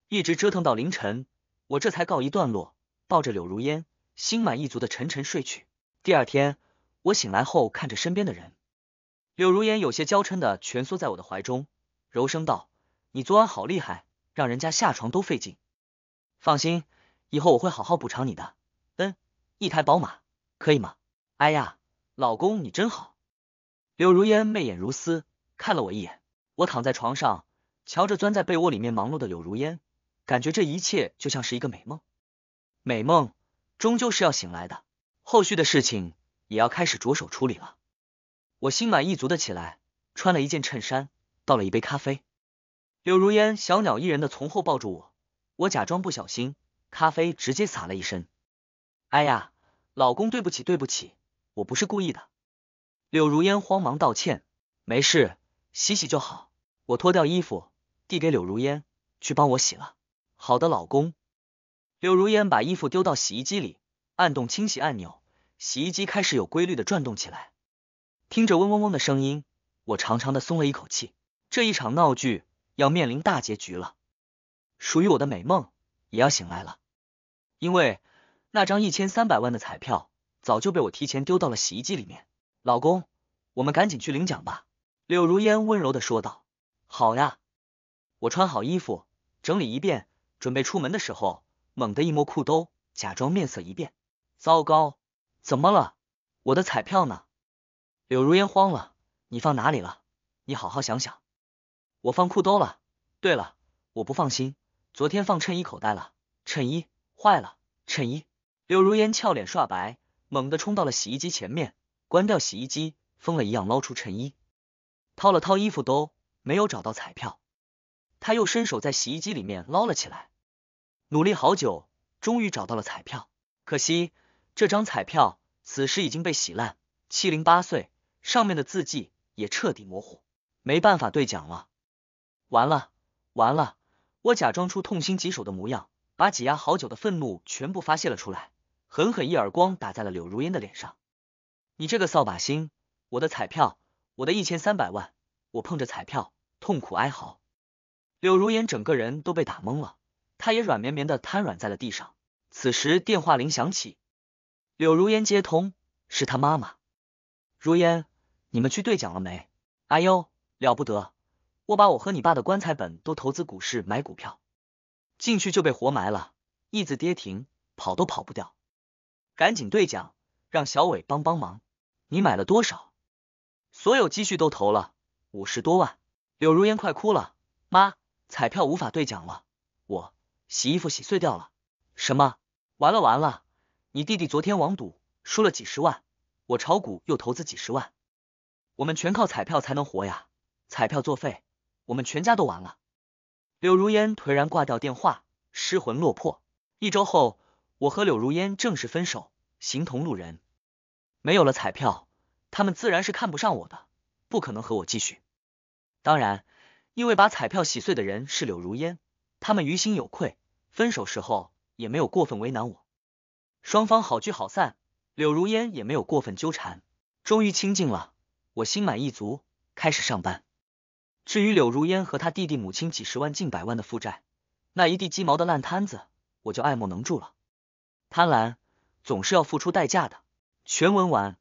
一直折腾到凌晨，我这才告一段落，抱着柳如烟，心满意足的沉沉睡去。第二天，我醒来后看着身边的人，柳如烟有些娇嗔的蜷缩在我的怀中，柔声道：“你昨晚好厉害，让人家下床都费劲。放心，以后我会好好补偿你的。”嗯。一台宝马可以吗？哎呀，老公你真好！柳如烟媚眼如丝，看了我一眼。我躺在床上，瞧着钻在被窝里面忙碌的柳如烟，感觉这一切就像是一个美梦。美梦终究是要醒来的，后续的事情也要开始着手处理了。我心满意足的起来，穿了一件衬衫，倒了一杯咖啡。柳如烟小鸟依人的从后抱住我，我假装不小心，咖啡直接洒了一身。哎呀！老公，对不起，对不起，我不是故意的。柳如烟慌忙道歉，没事，洗洗就好。我脱掉衣服，递给柳如烟，去帮我洗了。好的，老公。柳如烟把衣服丢到洗衣机里，按动清洗按钮，洗衣机开始有规律的转动起来，听着嗡嗡嗡的声音，我长长的松了一口气。这一场闹剧要面临大结局了，属于我的美梦也要醒来了，因为。那张一千三百万的彩票早就被我提前丢到了洗衣机里面。老公，我们赶紧去领奖吧。”柳如烟温柔的说道。“好呀。”我穿好衣服，整理一遍，准备出门的时候，猛地一摸裤兜，假装面色一变：“糟糕，怎么了？我的彩票呢？”柳如烟慌了：“你放哪里了？你好好想想。”“我放裤兜了。”“对了，我不放心，昨天放衬衣口袋了。”“衬衣坏了，衬衣。”柳如烟俏脸刷白，猛地冲到了洗衣机前面，关掉洗衣机，疯了一样捞出衬衣，掏了掏衣服兜，没有找到彩票。他又伸手在洗衣机里面捞了起来，努力好久，终于找到了彩票。可惜，这张彩票此时已经被洗烂，七零八碎，上面的字迹也彻底模糊，没办法兑奖了。完了，完了！我假装出痛心疾首的模样，把挤压好久的愤怒全部发泄了出来。狠狠一耳光打在了柳如烟的脸上，你这个扫把星！我的彩票，我的一千三百万，我碰着彩票，痛苦哀嚎。柳如烟整个人都被打懵了，她也软绵绵的瘫软在了地上。此时电话铃响起，柳如烟接通，是她妈妈。如烟，你们去兑奖了没？阿优，了不得，我把我和你爸的棺材本都投资股市买股票，进去就被活埋了，一字跌停，跑都跑不掉。赶紧兑奖，让小伟帮帮忙。你买了多少？所有积蓄都投了五十多万。柳如烟快哭了，妈，彩票无法兑奖了。我洗衣服洗碎掉了。什么？完了完了！你弟弟昨天网赌输了几十万，我炒股又投资几十万，我们全靠彩票才能活呀。彩票作废，我们全家都完了。柳如烟颓然挂掉电话，失魂落魄。一周后。我和柳如烟正式分手，形同路人。没有了彩票，他们自然是看不上我的，不可能和我继续。当然，因为把彩票洗碎的人是柳如烟，他们于心有愧，分手时候也没有过分为难我。双方好聚好散，柳如烟也没有过分纠缠，终于清静了。我心满意足，开始上班。至于柳如烟和他弟弟母亲几十万、近百万的负债，那一地鸡毛的烂摊子，我就爱莫能助了。贪婪总是要付出代价的。全文完。